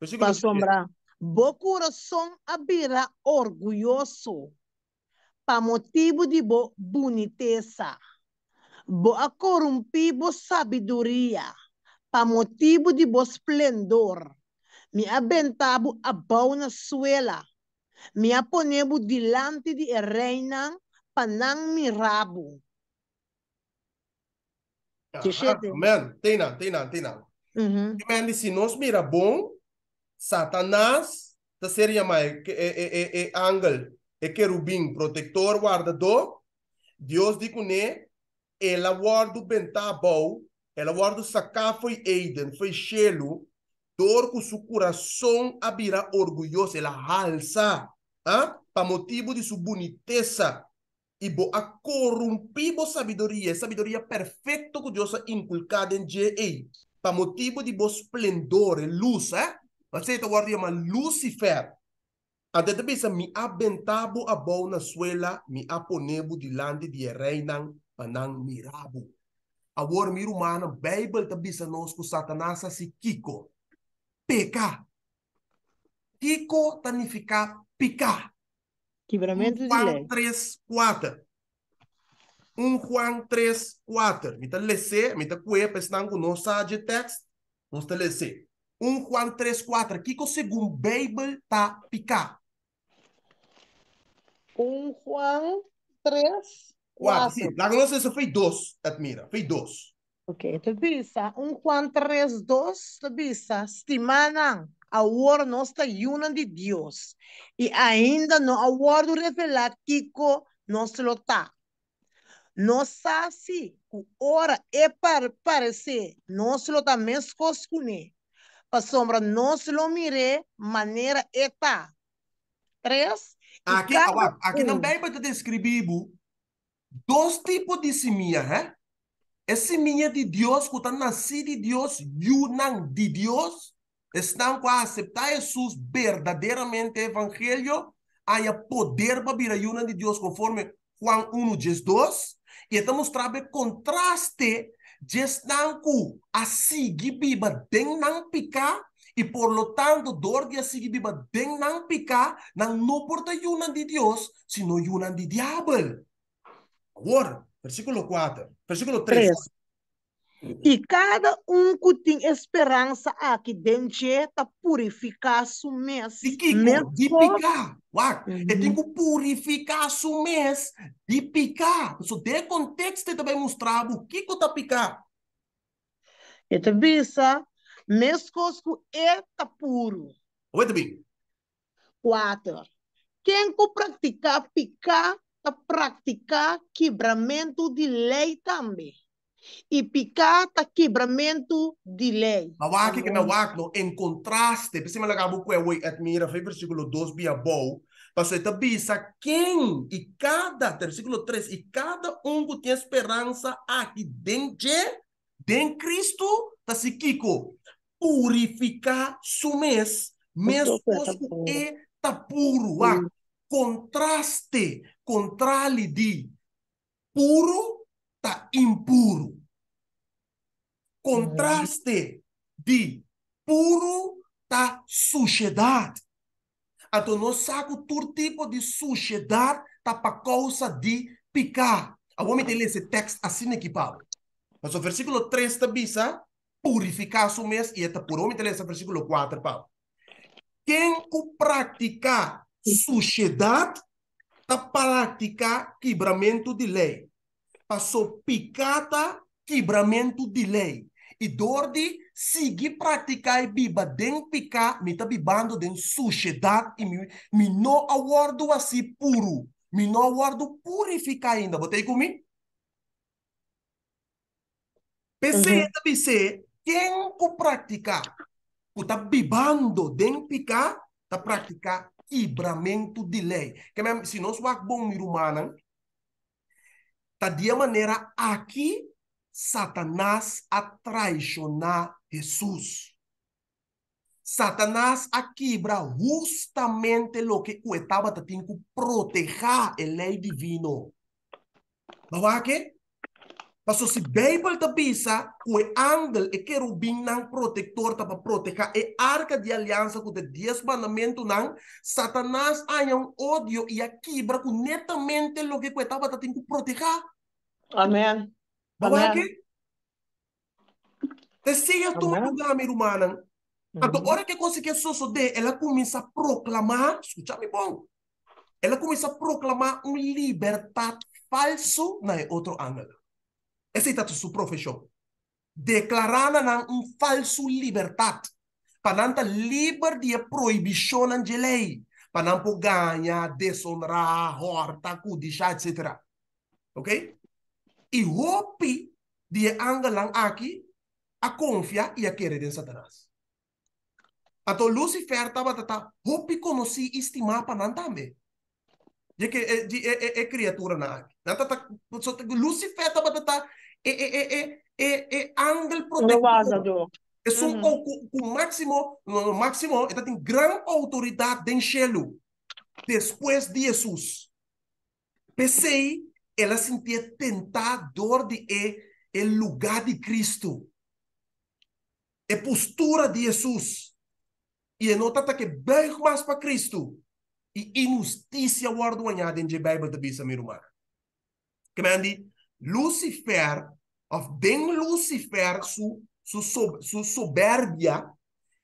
Pastor sombra. bom coração abira orgulhoso para motivo de boa boniteza. Boa corrompi boa sabedoria para motivo de bo esplendor. Me abentabo a bau na suela. Me aponebo dilante de reina panang mirabo. Amém. Tem não, tem Tina, tem não. Uhum. Também se nós mira bom, Satanás, eh, eh, eh, é que seria mais é, é, é, é angel, é querubim, protetor, guardador. Deus diz que né, ele guarda o bentabau, ele guarda o sacá foi Eden, foi Shelo, dor com seu coração abrirá orgulhoso, ela alça, ah? para motivo de sua boniteza. E bo a corrompido sabedoria, sabedoria perfeita que Deus inculcada em J.A ta motivo di bo splendore, luz, eh? Ma se tu guardi ma Lucifer, a te pensa me abentabo a na suela, mi apponevo de lande di reinan panan mirabu. A war mi rumana, Bible dizendo que nosco satanasa si kiko. Peca. Kiko significa picar. Quebramento de lei. 4, 3, 4. 1 Juan 3, 4. Mita lese, mita cue, pesnango no texto. Vamos te lese. 1 Juan 3, 4. Kiko segundo Bible tá picar. 1 Juan 3, 4. Sim, lá não sei se foi 2, admira. Foi 2. Ok, te bisa. 1 Juan 3, 2. Te bisa. Estimanam. a word nossa união de Deus. E ainda não, a word que Kiko nosso lotar nossa, sabe o ora é para parecer, nós lo também escolhe. Para sombra, nós lo mire maneira eta Três. Aqui, agora aqui um. também para descrever dois tipos de simia, hein? É simia de Deus, que está nascido de Deus, unam de Deus, estão com a aceitar Jesus verdadeiramente evangelho, há é poder para vir a unam de Deus, conforme Juan 1, 2 y estamos trabe contraste jes nanku a sigi biba den pica y por lo tanto dor dia sigi biba den nan pica no porta yunan di Dios sino yunan di diablo. Ahora, versículo 4, versículo 3. E cada um que tem esperança aqui dentro está purificar su mês. de que purificar? Uau, uhum. eu tenho que purificar o mês de picar. Isso de contexto também mostrar o que está picar. Eu te bisa, mês cosco é tá puro. Muito Quatro. Quem que praticar picar, tá praticar quebramento de lei também y picata quebramento de lei. Mawaki que nawakno em contraste, pese mala gabu que we admira foi versículo 2 bia bom, passou eta tabisa quem e cada versículo 3 e cada um que tem esperança aqui dentro de Cristo, tá se kiko purificar sumes, mesmo e tá puro, ah, contraste, de puro tá impuro contraste de puro da sociedade. Então, nós saco todo tipo de sociedade tá para causa de picar. A homem tem esse texto assim aqui, né, Paulo. Mas o versículo 3 bisa tá? Purificar o mês, e está por homem tem esse versículo 4, Paulo. Quem o praticar sociedade, tá praticar quebramento de lei. Passou picada quebramento de lei. E de seguir praticar e biba den picar, me está bibando den sociedade e me, não aguardo assim puro. Me não aguardo purificar ainda. Botei comigo? Pensei uhum. também quem que praticar, que está bibando den picar, está praticar quebramento de lei. Que é mesmo, se nós vamos bom irmão, está né? de maneira aqui Satanás a traicionar Jesus. Satanás a quebra justamente o que o estava tentando proteger a lei divina. Mas o que? Mas se a Bíblia te pisa, o ángel e querubim não protetor tá para proteger a arca de aliança com os dez mandamentos não, Satanás há um ódio e a quebra com netamente o que estava tentando proteger. Amém. Balaki? Te siga tu programa humana. Então, hora que conseguir só de, ela começa a proclamar, escute me bom, ela começa a proclamar um liberdade falso na outro ângulo. Esse é a sua profissão. Declarada um falso liberdade. Para não tá livre de proibição de lei. Para não ganhar, desonrar, horta, cudixar, etc. Ok? E hopi de angelang lang aqui a confia e a querer em Satanás. Então Lucifer estava tá hopi como se estimar para não também. De que é, de, é, é, é criatura na aqui. Tata Lucifer estava tata é é é é é angel protegido. É só com o máximo, no máximo, ele tem grande autoridade de enxelo depois de Jesus. Pensei ela sentia tentador de é o lugar de Cristo. É postura de Jesus. E é nota que bem mais para Cristo. E injustiça guarda añade em Bíblia também Bisa Mirumar. Que mandi, Lucifer, of den Lucifer, su, su, su soberbia,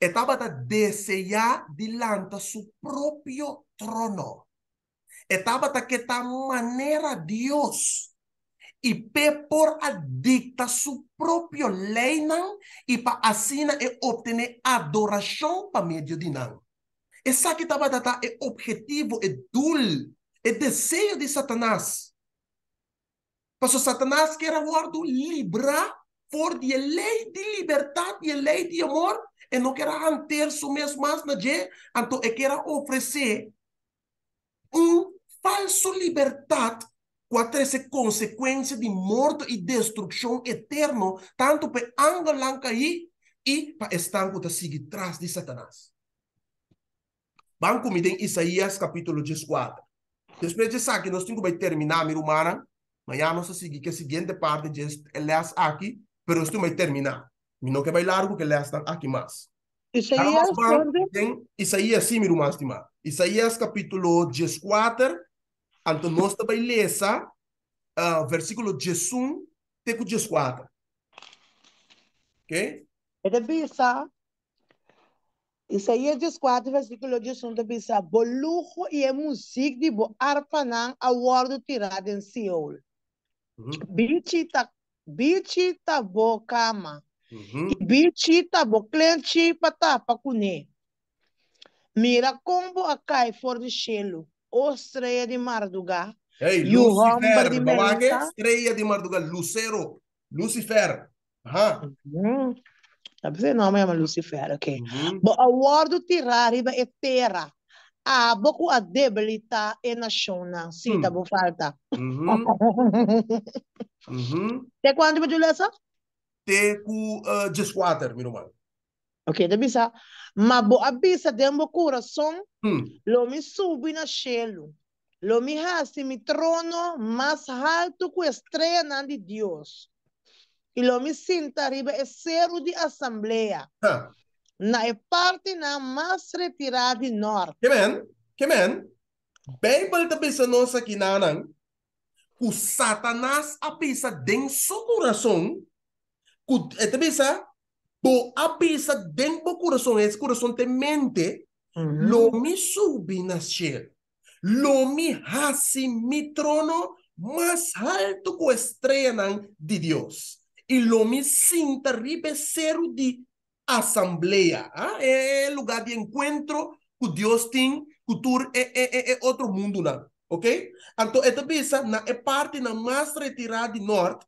estava a desejar de lanta seu próprio trono. É que taqueta tá maneira Deus, E pe por adicta su lei não. e para assina e obtener adoração para meio de nan. Essa que tava data tá, é objetivo, é dul, é desejo de Satanás. o Satanás quer era guardo libra por de lei de liberdade de lei de amor e não quer manter su mesmo mas na je, então e é queria oferecer um falso libertad com treze consequência de morte e destruição eterno, tanto para Angolan cair e para estanco da seguir atrás de Satanás. Vamos me em Isaías capítulo 14. Depois de que nós temos que terminar, minha humana. já nós vamos seguir que a seguinte parte de leas aqui, mas nós temos que terminar. Não que vai largo que está aqui mais. Isaías, Isaías sim, minha irmã Isaías capítulo 14, então, nós também lemos uh, versículo 11 até 14. Ok? É da é Isaías 14, versículo 11 da Bissa. Bolujo e é música de Boarpanã, a word tirado em Seul. Uhum. Bichita, bichita bocama. Uhum. Bichita boclenchi patapa cune. Mira combo a cai for de chelo. Estreia de Marduga. Ei, e o Romba de Melissa. Estreia de Marduga, Lucero, Lucifer. Aham. Uhum. Sabe seu nome, é Lucifer, ok. Uhum. Bo, a word tirar é terra. Ah, boku a debilita e chona. Sim, hum. tá bom, falta. Uhum. uhum. Te quanto me tu Te cu uh, eh, 14, meu irmão. Okej, okay, det blir så här. Mabo abisa dembo corazón, mm. lo mi subi na cielo, lo mi hasi mi trono más alto que estrella de Dios. Y lo mi sinta arriba es cero de asamblea. Huh. Na e parte na mas retirada de norte. Amen. Amen. Bible tabi sa no sa kinanang, ku Satanas apisa ding su corazón, ku, eh, pisa apesar de es coração, es coração de mente, lo mi subi nascer, lo mi hasi mi trono más alto que estrenan de Dios, y lo mi sinta ser de asamblea. ¿ah? Es lugar de encuentro que Dios tiene cultura é, e mundo, ok? entonces esta pieza na e parte na más retirada del norte,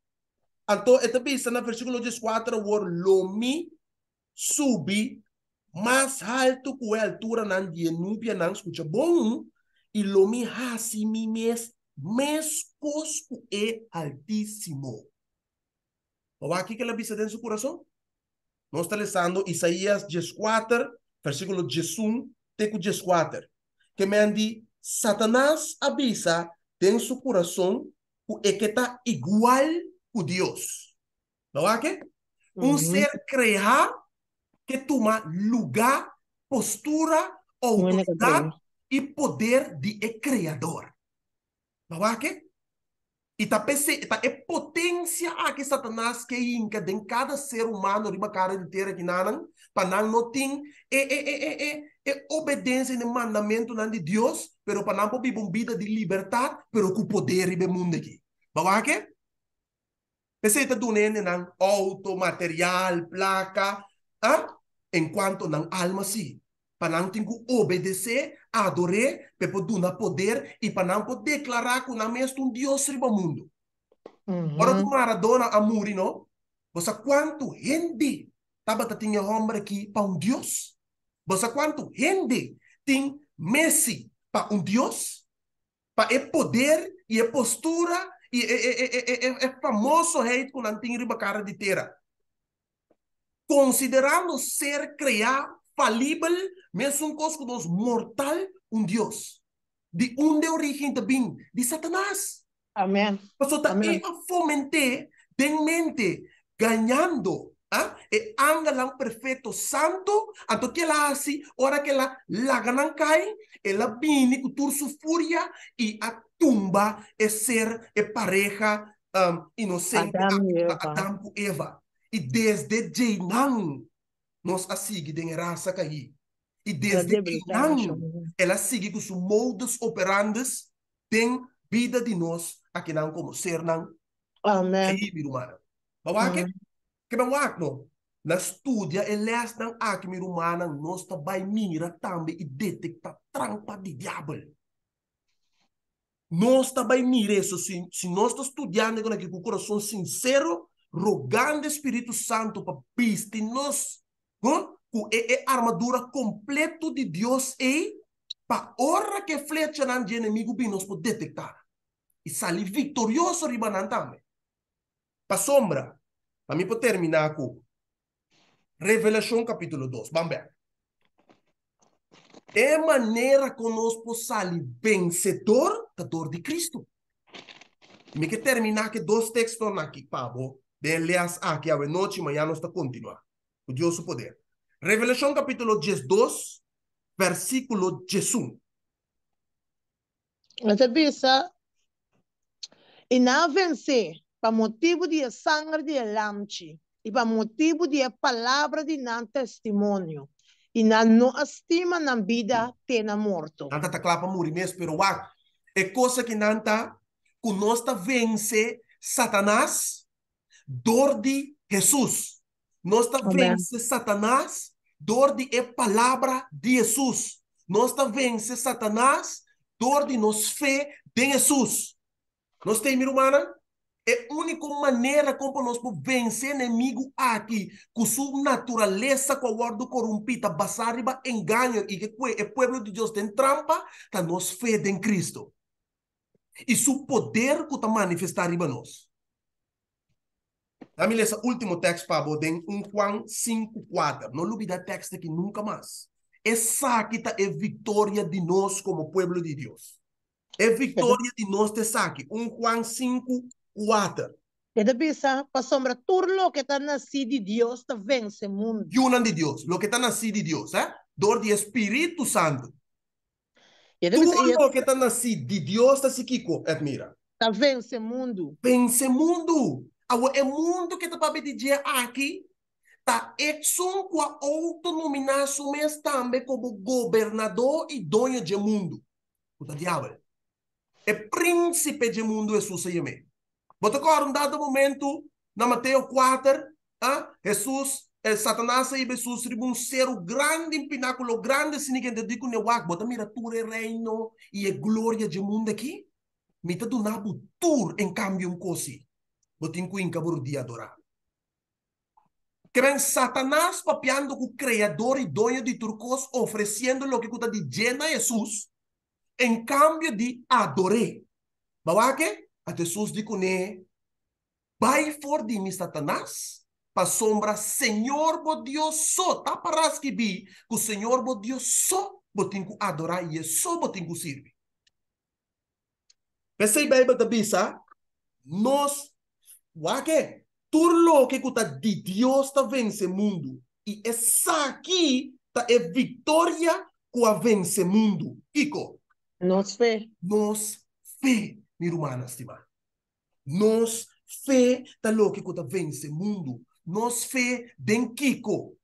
entonces, esta vista versículo 14, lo lomi subi más alto que a altura la Nubia, não escuta bom, lo lomi hasi mi mes, mes e altísimo altíssimo. va aqui que la vista en su corazón? no está lendo Isaías 14, versículo 11, teco 14, que me andi, Satanás avisa en su corazón que está igual Deus, não é que? um uhum. ser criado que toma lugar, postura, autoridade e poder de criador, não é que? E tá, tá é potência que Satanás que inca de cada ser humano de uma cara inteira que não para não ter, é, é é é é é obediência no mandamento não de Deus, pero para não uma vida de liberdade, pero com poder e mundo aqui. que Receita do tunay ng auto, material, placa, ah? enquanto ng alma si. ter que obedecer, adorar para poder, e não poder declarar que na mesmo um Deus riba mundo. Uhum. Ora do Maradona amuri, no? Você quanto rende tabata tinha homem aqui para um Deus? Você quanto rende tem Messi para um Deus? Para é poder e é postura e é, é, é, é famoso rei com antigo cara de terra. Considerando ser criado falível, mesmo coisa dos mortal, um Deus. De onde é origem de bem? De Satanás. Amém. Tá, Mas eu Amém. fomentei, fomentar, tem mente, ganhando ah, e anga lá um perfeito santo, anto que ela assim, ora que ela laga não cai, ela bini com turso fúria e a tumba é ser é pareja um, inocente Adam e Eva. Adam e Eva. E desde Jeinan nós a sigue de raça caí. E desde Jeinan ela sigue com os moldes operandes tem vida de nós aqui não como ser não. Amém. Aí, minha no Na studie är läsning akmirumanen måste by mira tambe i detekta trampa di diabel. Nós também mereço, se, se nós estamos estudando com o coração sincero, rogando o Espírito Santo para pistar nós com a armadura completa de Deus e para a hora que flecha de inimigo bem nós detectar. E sair vitorioso ribanando também. Para sombra, para mim, para terminar com Revelação capítulo 2. Vamos ver. É maneira que nós podemos sair vencedor da dor de Cristo. E me que terminar que dois textos aqui, Pablo. De Elias, aqui, a noite e amanhã nós está continuar. O Deus o poder. Revelação capítulo 2, versículo Mas é isso? e não vencer para motivo de sangue de Lanchi, e para motivo de palavra de não testemunho. E não estima na vida ter na morto. Não está claro para morrer mesmo, pero é coisa que não está, vence Satanás, dor de Jesus. Nós está vence Satanás, dor de é palavra de Jesus. Nós está vence Satanás, dor de nos fé de Jesus. Nós tem, minha irmã? É a única maneira como nós podemos vencer inimigo aqui, com sua natureza com a guarda corrompida, corrompida, em engano, e que o povo de Deus tem trampa, tá nos fé em Cristo. E seu poder que está manifestar em nós. Dá-me esse último texto para Boden, 1 Juan 4. Não olvida texto aqui nunca mais. Essa aqui tá é vitória de nós como povo de Deus. É vitória de nós, de saque. 1 Juan 5, water. da bisa pasombra turlo que está nascido de Deus te vence mundo. Yunan de Deus, lo que está nascido de Deus, eh? Dor de Espírito Santo. Tudo que está nascido de Deus está se kiko, admira. Está vence mundo. Vence mundo. Agora é mundo que está para dizer aqui está exum com a autonominação mas também como governador e dono de mundo. O diabo. É príncipe de mundo, Jesus é Botocor, um dado momento, na Mateus 4, ah, Jesus, eh, Satanás e Jesus tribun ser o grande pináculo, grande sininho de dico ne wak, bota mira tu reino e glória de mundo aqui. Mita do nabu tur em cambio um cosi. em cuinca, por dia adorar. Que vem Satanás com o Criador e dono de turcos, oferecendo o que cuta de jena Jesus, em cambio de adorar. adoré. que a Jesus dijo, ne, vai for de mim, Satanás, para sombra, Senhor, bo Deus só, tá para que vi, que o Senhor, bo Deus só, bo tenho adorar e é só bo tenho servir. Pensei bem, da bisa, nós, waque, turlo que está de Deus tá vence mundo, e essa aqui tá é vitória com a vence mundo. Ico. Nós fé. Nós fé. Nirumana Stima. Nós fé tá louco que vence mundo. Nós fé den Kiko,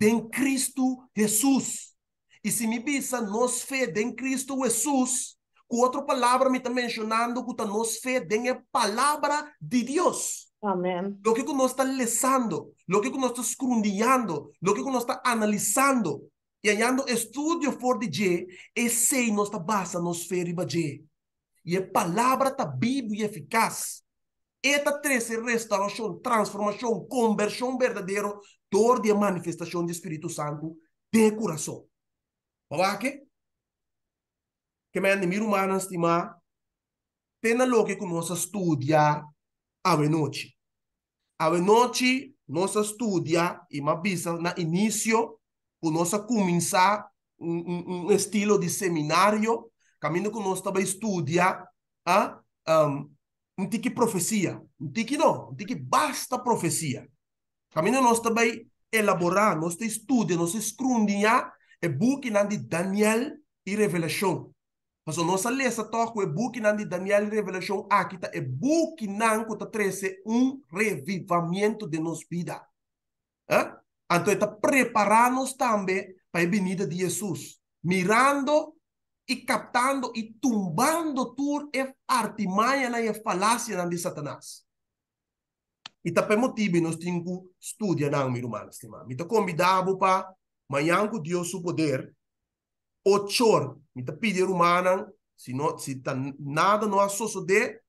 den Cristo Jesus. E se me pensa, nós fé den Cristo Jesus, com outra palavra me está mencionando que nós fé den é palavra de Deus. Amém. Lo que nós está lesando, lo que nós está escrundiando, lo que nós está analisando. E andando estudo for de G, e sei nós está basa nos fé riba G. E a palavra está viva e eficaz. Esta trece restauração, transformação, conversão verdadeira, toda a manifestação do Espírito Santo de coração. Para que? Que me animo humano estima, pena logo que nós estudia a noite. A noite, nossa estudia, e mais bisa, na início, nós começar um, um, um estilo de seminário, caminho que nós também estudia a ah, um, um tique profecia, um tique não, um tique basta profecia. Caminho nós também elaborar, nós estudia, nós escrundia ah, e book de Daniel e Revelação. Mas o nosso lesa toca o book de Daniel e Revelação aqui ah, o e book nan que tá um revivamento de nossa vida. Então está preparando-nos também para a vinda de Jesus, mirando e captando e tumbando tudo é artimanha e é falácia de Satanás. E também motivo nós temos que estudar na minha irmã, estimado. Me convidava para amanhã que Deus o poder, o chor, me pedir humana, se não, se tá, nada não suceder,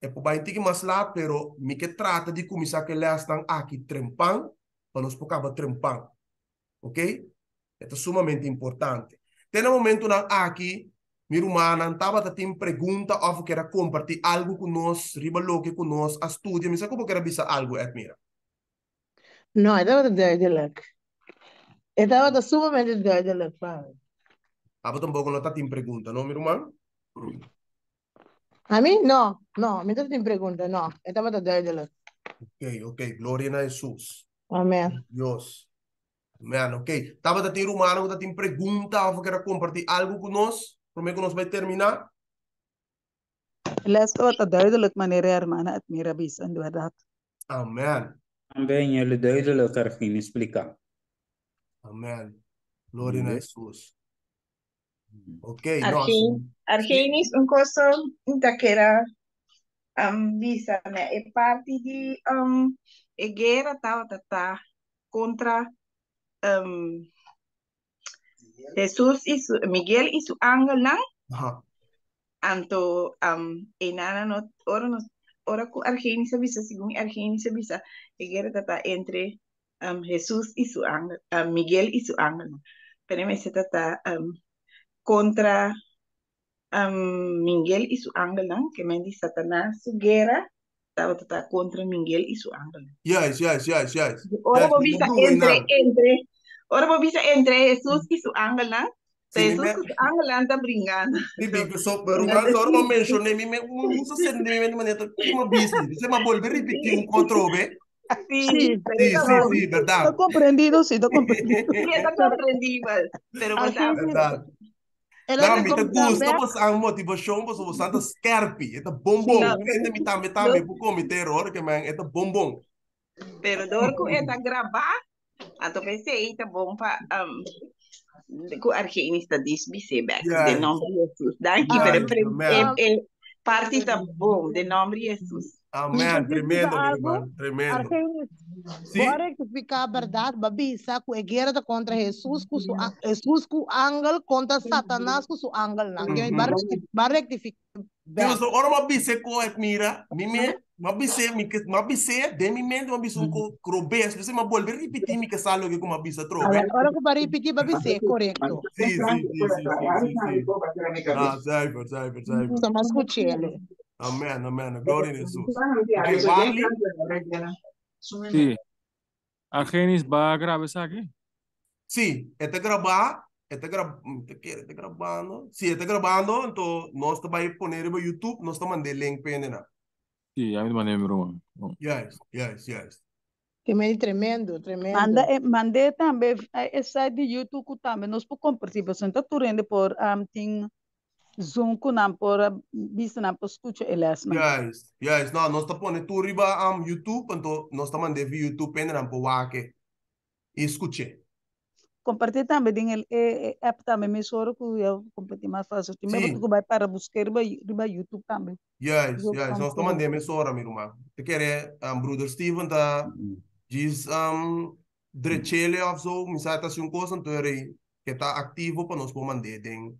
é por bem que mais lá, pero me que trata de começar que elas estão aqui trempando, para nós ficar trempando, ok? É sumamente importante. Tendo momento na aqui, minha irmã não estava a ter pergunta ou que era compartilhar algo conosco, ribaloque conosco, a estudia, mas como que era bisa algo, Edmira? Não, eu estava duidelijk. Eu estava sumamente duidelijk, Fábio. Ah, mas tampouco não está a pergunta, não, minha irmã? A mim? Não, não, me está a pergunta, não. Eu estava duidelijk. Ok, ok, glória a Jesus. Amém. Deus. Mano, ok. Estava a ter humano, estava a ter pergunta, estava querer compartilhar algo conosco. Como é que nós vai terminar? لازم أتدعي لك من يرير معنا a visão do verdade. Amém. Também ele deu ele o carfim explicar. Amém. Glória a uhum. Jesus. Uhum. Ok, nós. Argenis, um um intaquera um, visa, né? É parte de um, guerra tal, tá, tá, contra um, Jesús y su, Miguel y su ángel, Ajá. Anto, um, enana no, ora no, con Argeni se visa, según Argeni se visa, tata entre Jesús y su ángel, Miguel y su ángel, pero me se trata contra Miguel y su ángel, que me dice Satanás su guerra, estaba tata contra Miguel y su ángel. Yes, yes, yes, yes. Ora yes, visa entre, entre, Ora, vou dizer entre Jesus e seu ángel, né? Jesus e seu ángel brincando. E só para o não eu mencionei, me uso sendo de minha maneira, uma business, você me volve repetir um controle, Sí, sí, sí, sí, verdad. Está comprendido, sí, está comprendido. Sí, está comprendido, pero verdad. verdad. Não, me gusta, você anda scarpe, é bombom. Ainda me tá, me tá, me me terror, que man, é bombom. Pero dorco é da gravar, até tá bom? Pa, um, argeen is dat is bisebex. Yeah. De nome Jesus. Obrigado je voor de pre- Parte bom, de nome Jesus. Amém, tremendo, meu irmão, tremendo. Sim. Agora que fica a verdade, babi, que é guerra contra Jesus, mhm. com su, Jesus com angel, contra Satanás com seu angel. Não, que vai rectificar. Deus, agora babisa, se é mira, mime, mabise mi ke mabise demi men mabisun ko crobes você ma volver repetir mi que salo que como mabisa tro ahora ahora ko para repetir mabise correcto sí sí sí sí ah cyber cyber cyber estamos escuchando amém amém glória a Jesus que vale sí a Genis va a gravar esa aqui sí está gravar está gravando, mm, está gravando. Se está gravando, então nós também vamos pôr no YouTube, nós também mandamos link para ele. Yeah, I'm the number one. Yes, yes, yes. Também tremendo, tremendo. Manda, eh, mandei também esse eh, de YouTube também. Nós por compartilhação tá turende por um ting zoom com nós por visto nós por escutar elas. Yes, yes. Não, nós tá pondo turiba um YouTube, então nós tá mandei YouTube ainda não por waque escute compartir também dinheiro eh, eh, é é também me soro que eu compartir mais fácil tu mesmo que vai para buscar riba riba YouTube também yes yes nós estamos andando me soro meu irmão te quer um brother Steven tá diz mm. um drechele of so misa tá se um coisa então ele que tá ativo para nós por mandar den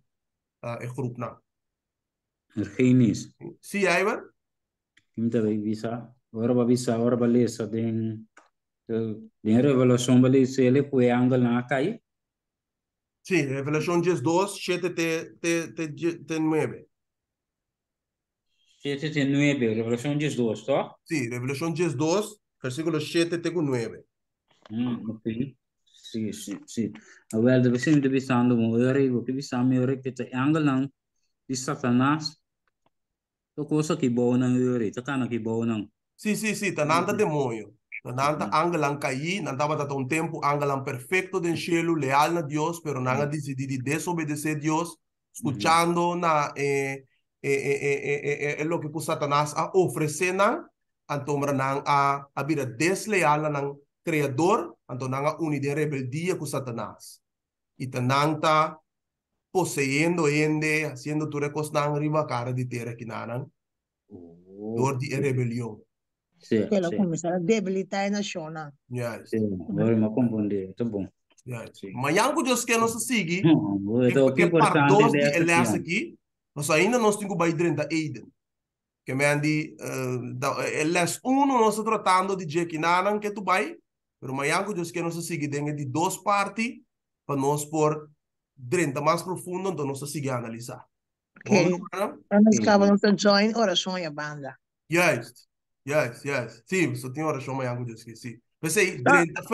é ah, grupo na Renis. Sim, Ivan. Então, vai visa. Agora vai visa, agora vai ler, só revelação Revelation bali ele foi angle na sim Sí, Revelation dois sete te te te te nove sete te 9, dois tá sim Sí, Revelation 10:2, versículo 7 te cu nove Mm, hum, okay. sim sì, sì. Wel, de besim de bisando mo ore, wo ki bisami ore ke te angle nang que Satanas. To kosa ki bo nang ore, ta kana ki bo sim sim sì, sì, tananta tá demonio. Nanta angalang caí, nantava tata un um tempo angalang perfecto de enxelo, leal na Dios, pero nanga decidí desobedecer Dios, escuchando na eh, eh, eh, eh, eh, eh, eh, eh lo que Satanás a ofrecer nan, antomra nan a, a vida desleal nan Creador, anto nga unidade rebeldia com Satanás. E tananta poseyendo ende, haciendo tu recos nan riva cara de terra que nanan, dor oh, de rebelião. Sim, ela sim. começar a debilitar a nação. Yes. Sim, agora me confundi, muito bom. Yes. Mas algo Deus quer nós seguir, porque para dois de elas aqui, nós ainda nós temos que ir da Eden. Que me andi, elas um nós tratando de dia que que tu vai, mas algo que quer nós seguir, tem de duas partes para nós por dentro mais profundo, então nós seguir analisar. Ok. vamos acabar de join oração e a banda. Yes. Yes, yes. Sim, só tem horas amanhã, eu esqueci. Pensei,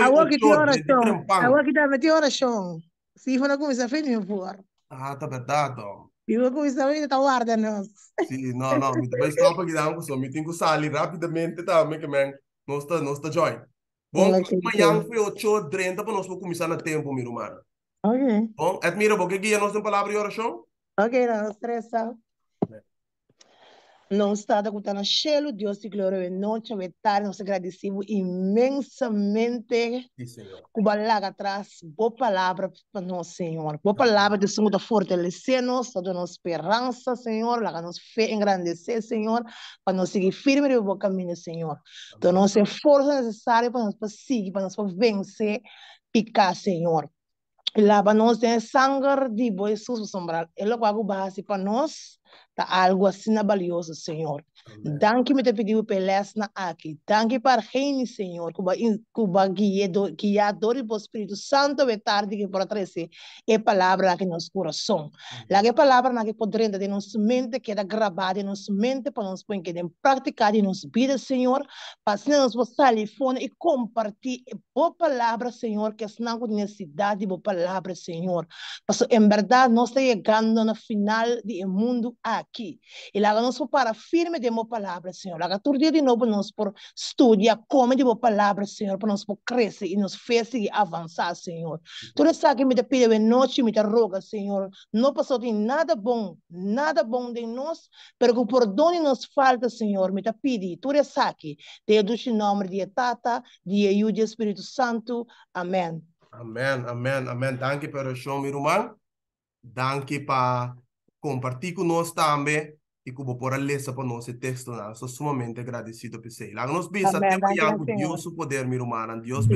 agora que tem horas Eu vou que dava tem horas são. Se for na começa-feira, eu vou. Ah, tá verdade. E uma começa-feira está guarda nós. Sim, não, não. Me depois tropa que dá um só. Me tem que sair rapidamente, tá? Me que man. Nós está nós está join. Bom, amanhã foi 8 30 para nós começar na tempo, meu irmão. Ok. Bom, admira, porque guia nós tem palavra e oração? Ok, não, estressa. Yeah. É. Nós estamos contando cheio, Deus e glória e noite, metade, nos agradecemos imensamente. Cuba larga atrás, boa palavra para nós, Senhor. Boa palavra de Senhor da fortalecer-nos, da nossa esperança, Senhor, larga nos fé engrandecer, Senhor, para nós seguir firme no bom caminho, Senhor. Então, nossa força necessária para nós seguir, para nós vencer, picar, Senhor. Lava-nos em sangue de Jesus, sombrar. Ele é o base para nós tá algo assim é valioso, Senhor. Dank je met de pediu pelas na aqui. Dank je par geni, Senhor, cuba cuba guiado guiador eh, e por Espírito Santo ve tarde que para trazer e palavra que nos coração. La que palavra na que podrenda de nos mente queda gravada em nos mente para nos pôr em prática de nos vida, Senhor. Passando nos vos telefone e compartir boa eh, palavra, Senhor, que é sinal de necessidade boa palavra, Senhor. Mas em verdade nós está chegando no final do mundo aqui. E lá nós para firme de vår palavra, Senhor. Laga tudo dia de novo nós por estudar como de vår palavra, Senhor, para nós por crescer e nos fazer avançar, Senhor. Tudo isso que me te pede de noite, me te roga, Senhor. Não passou de nada bom, nada bom de nós, pero que perdone nos falta, Senhor. Me te pede, tudo isso aqui, te aduce em nome de Tata, de de Espírito Santo. Amém. Amém, amém, amém. Danke para o show, meu irmão. Danke para compartilhar conosco também e como por a lesa para nosso texto, nós sumamente agradecido por você. Lá nos bisa, até amanhã, Deus o poder, meu irmão, Deus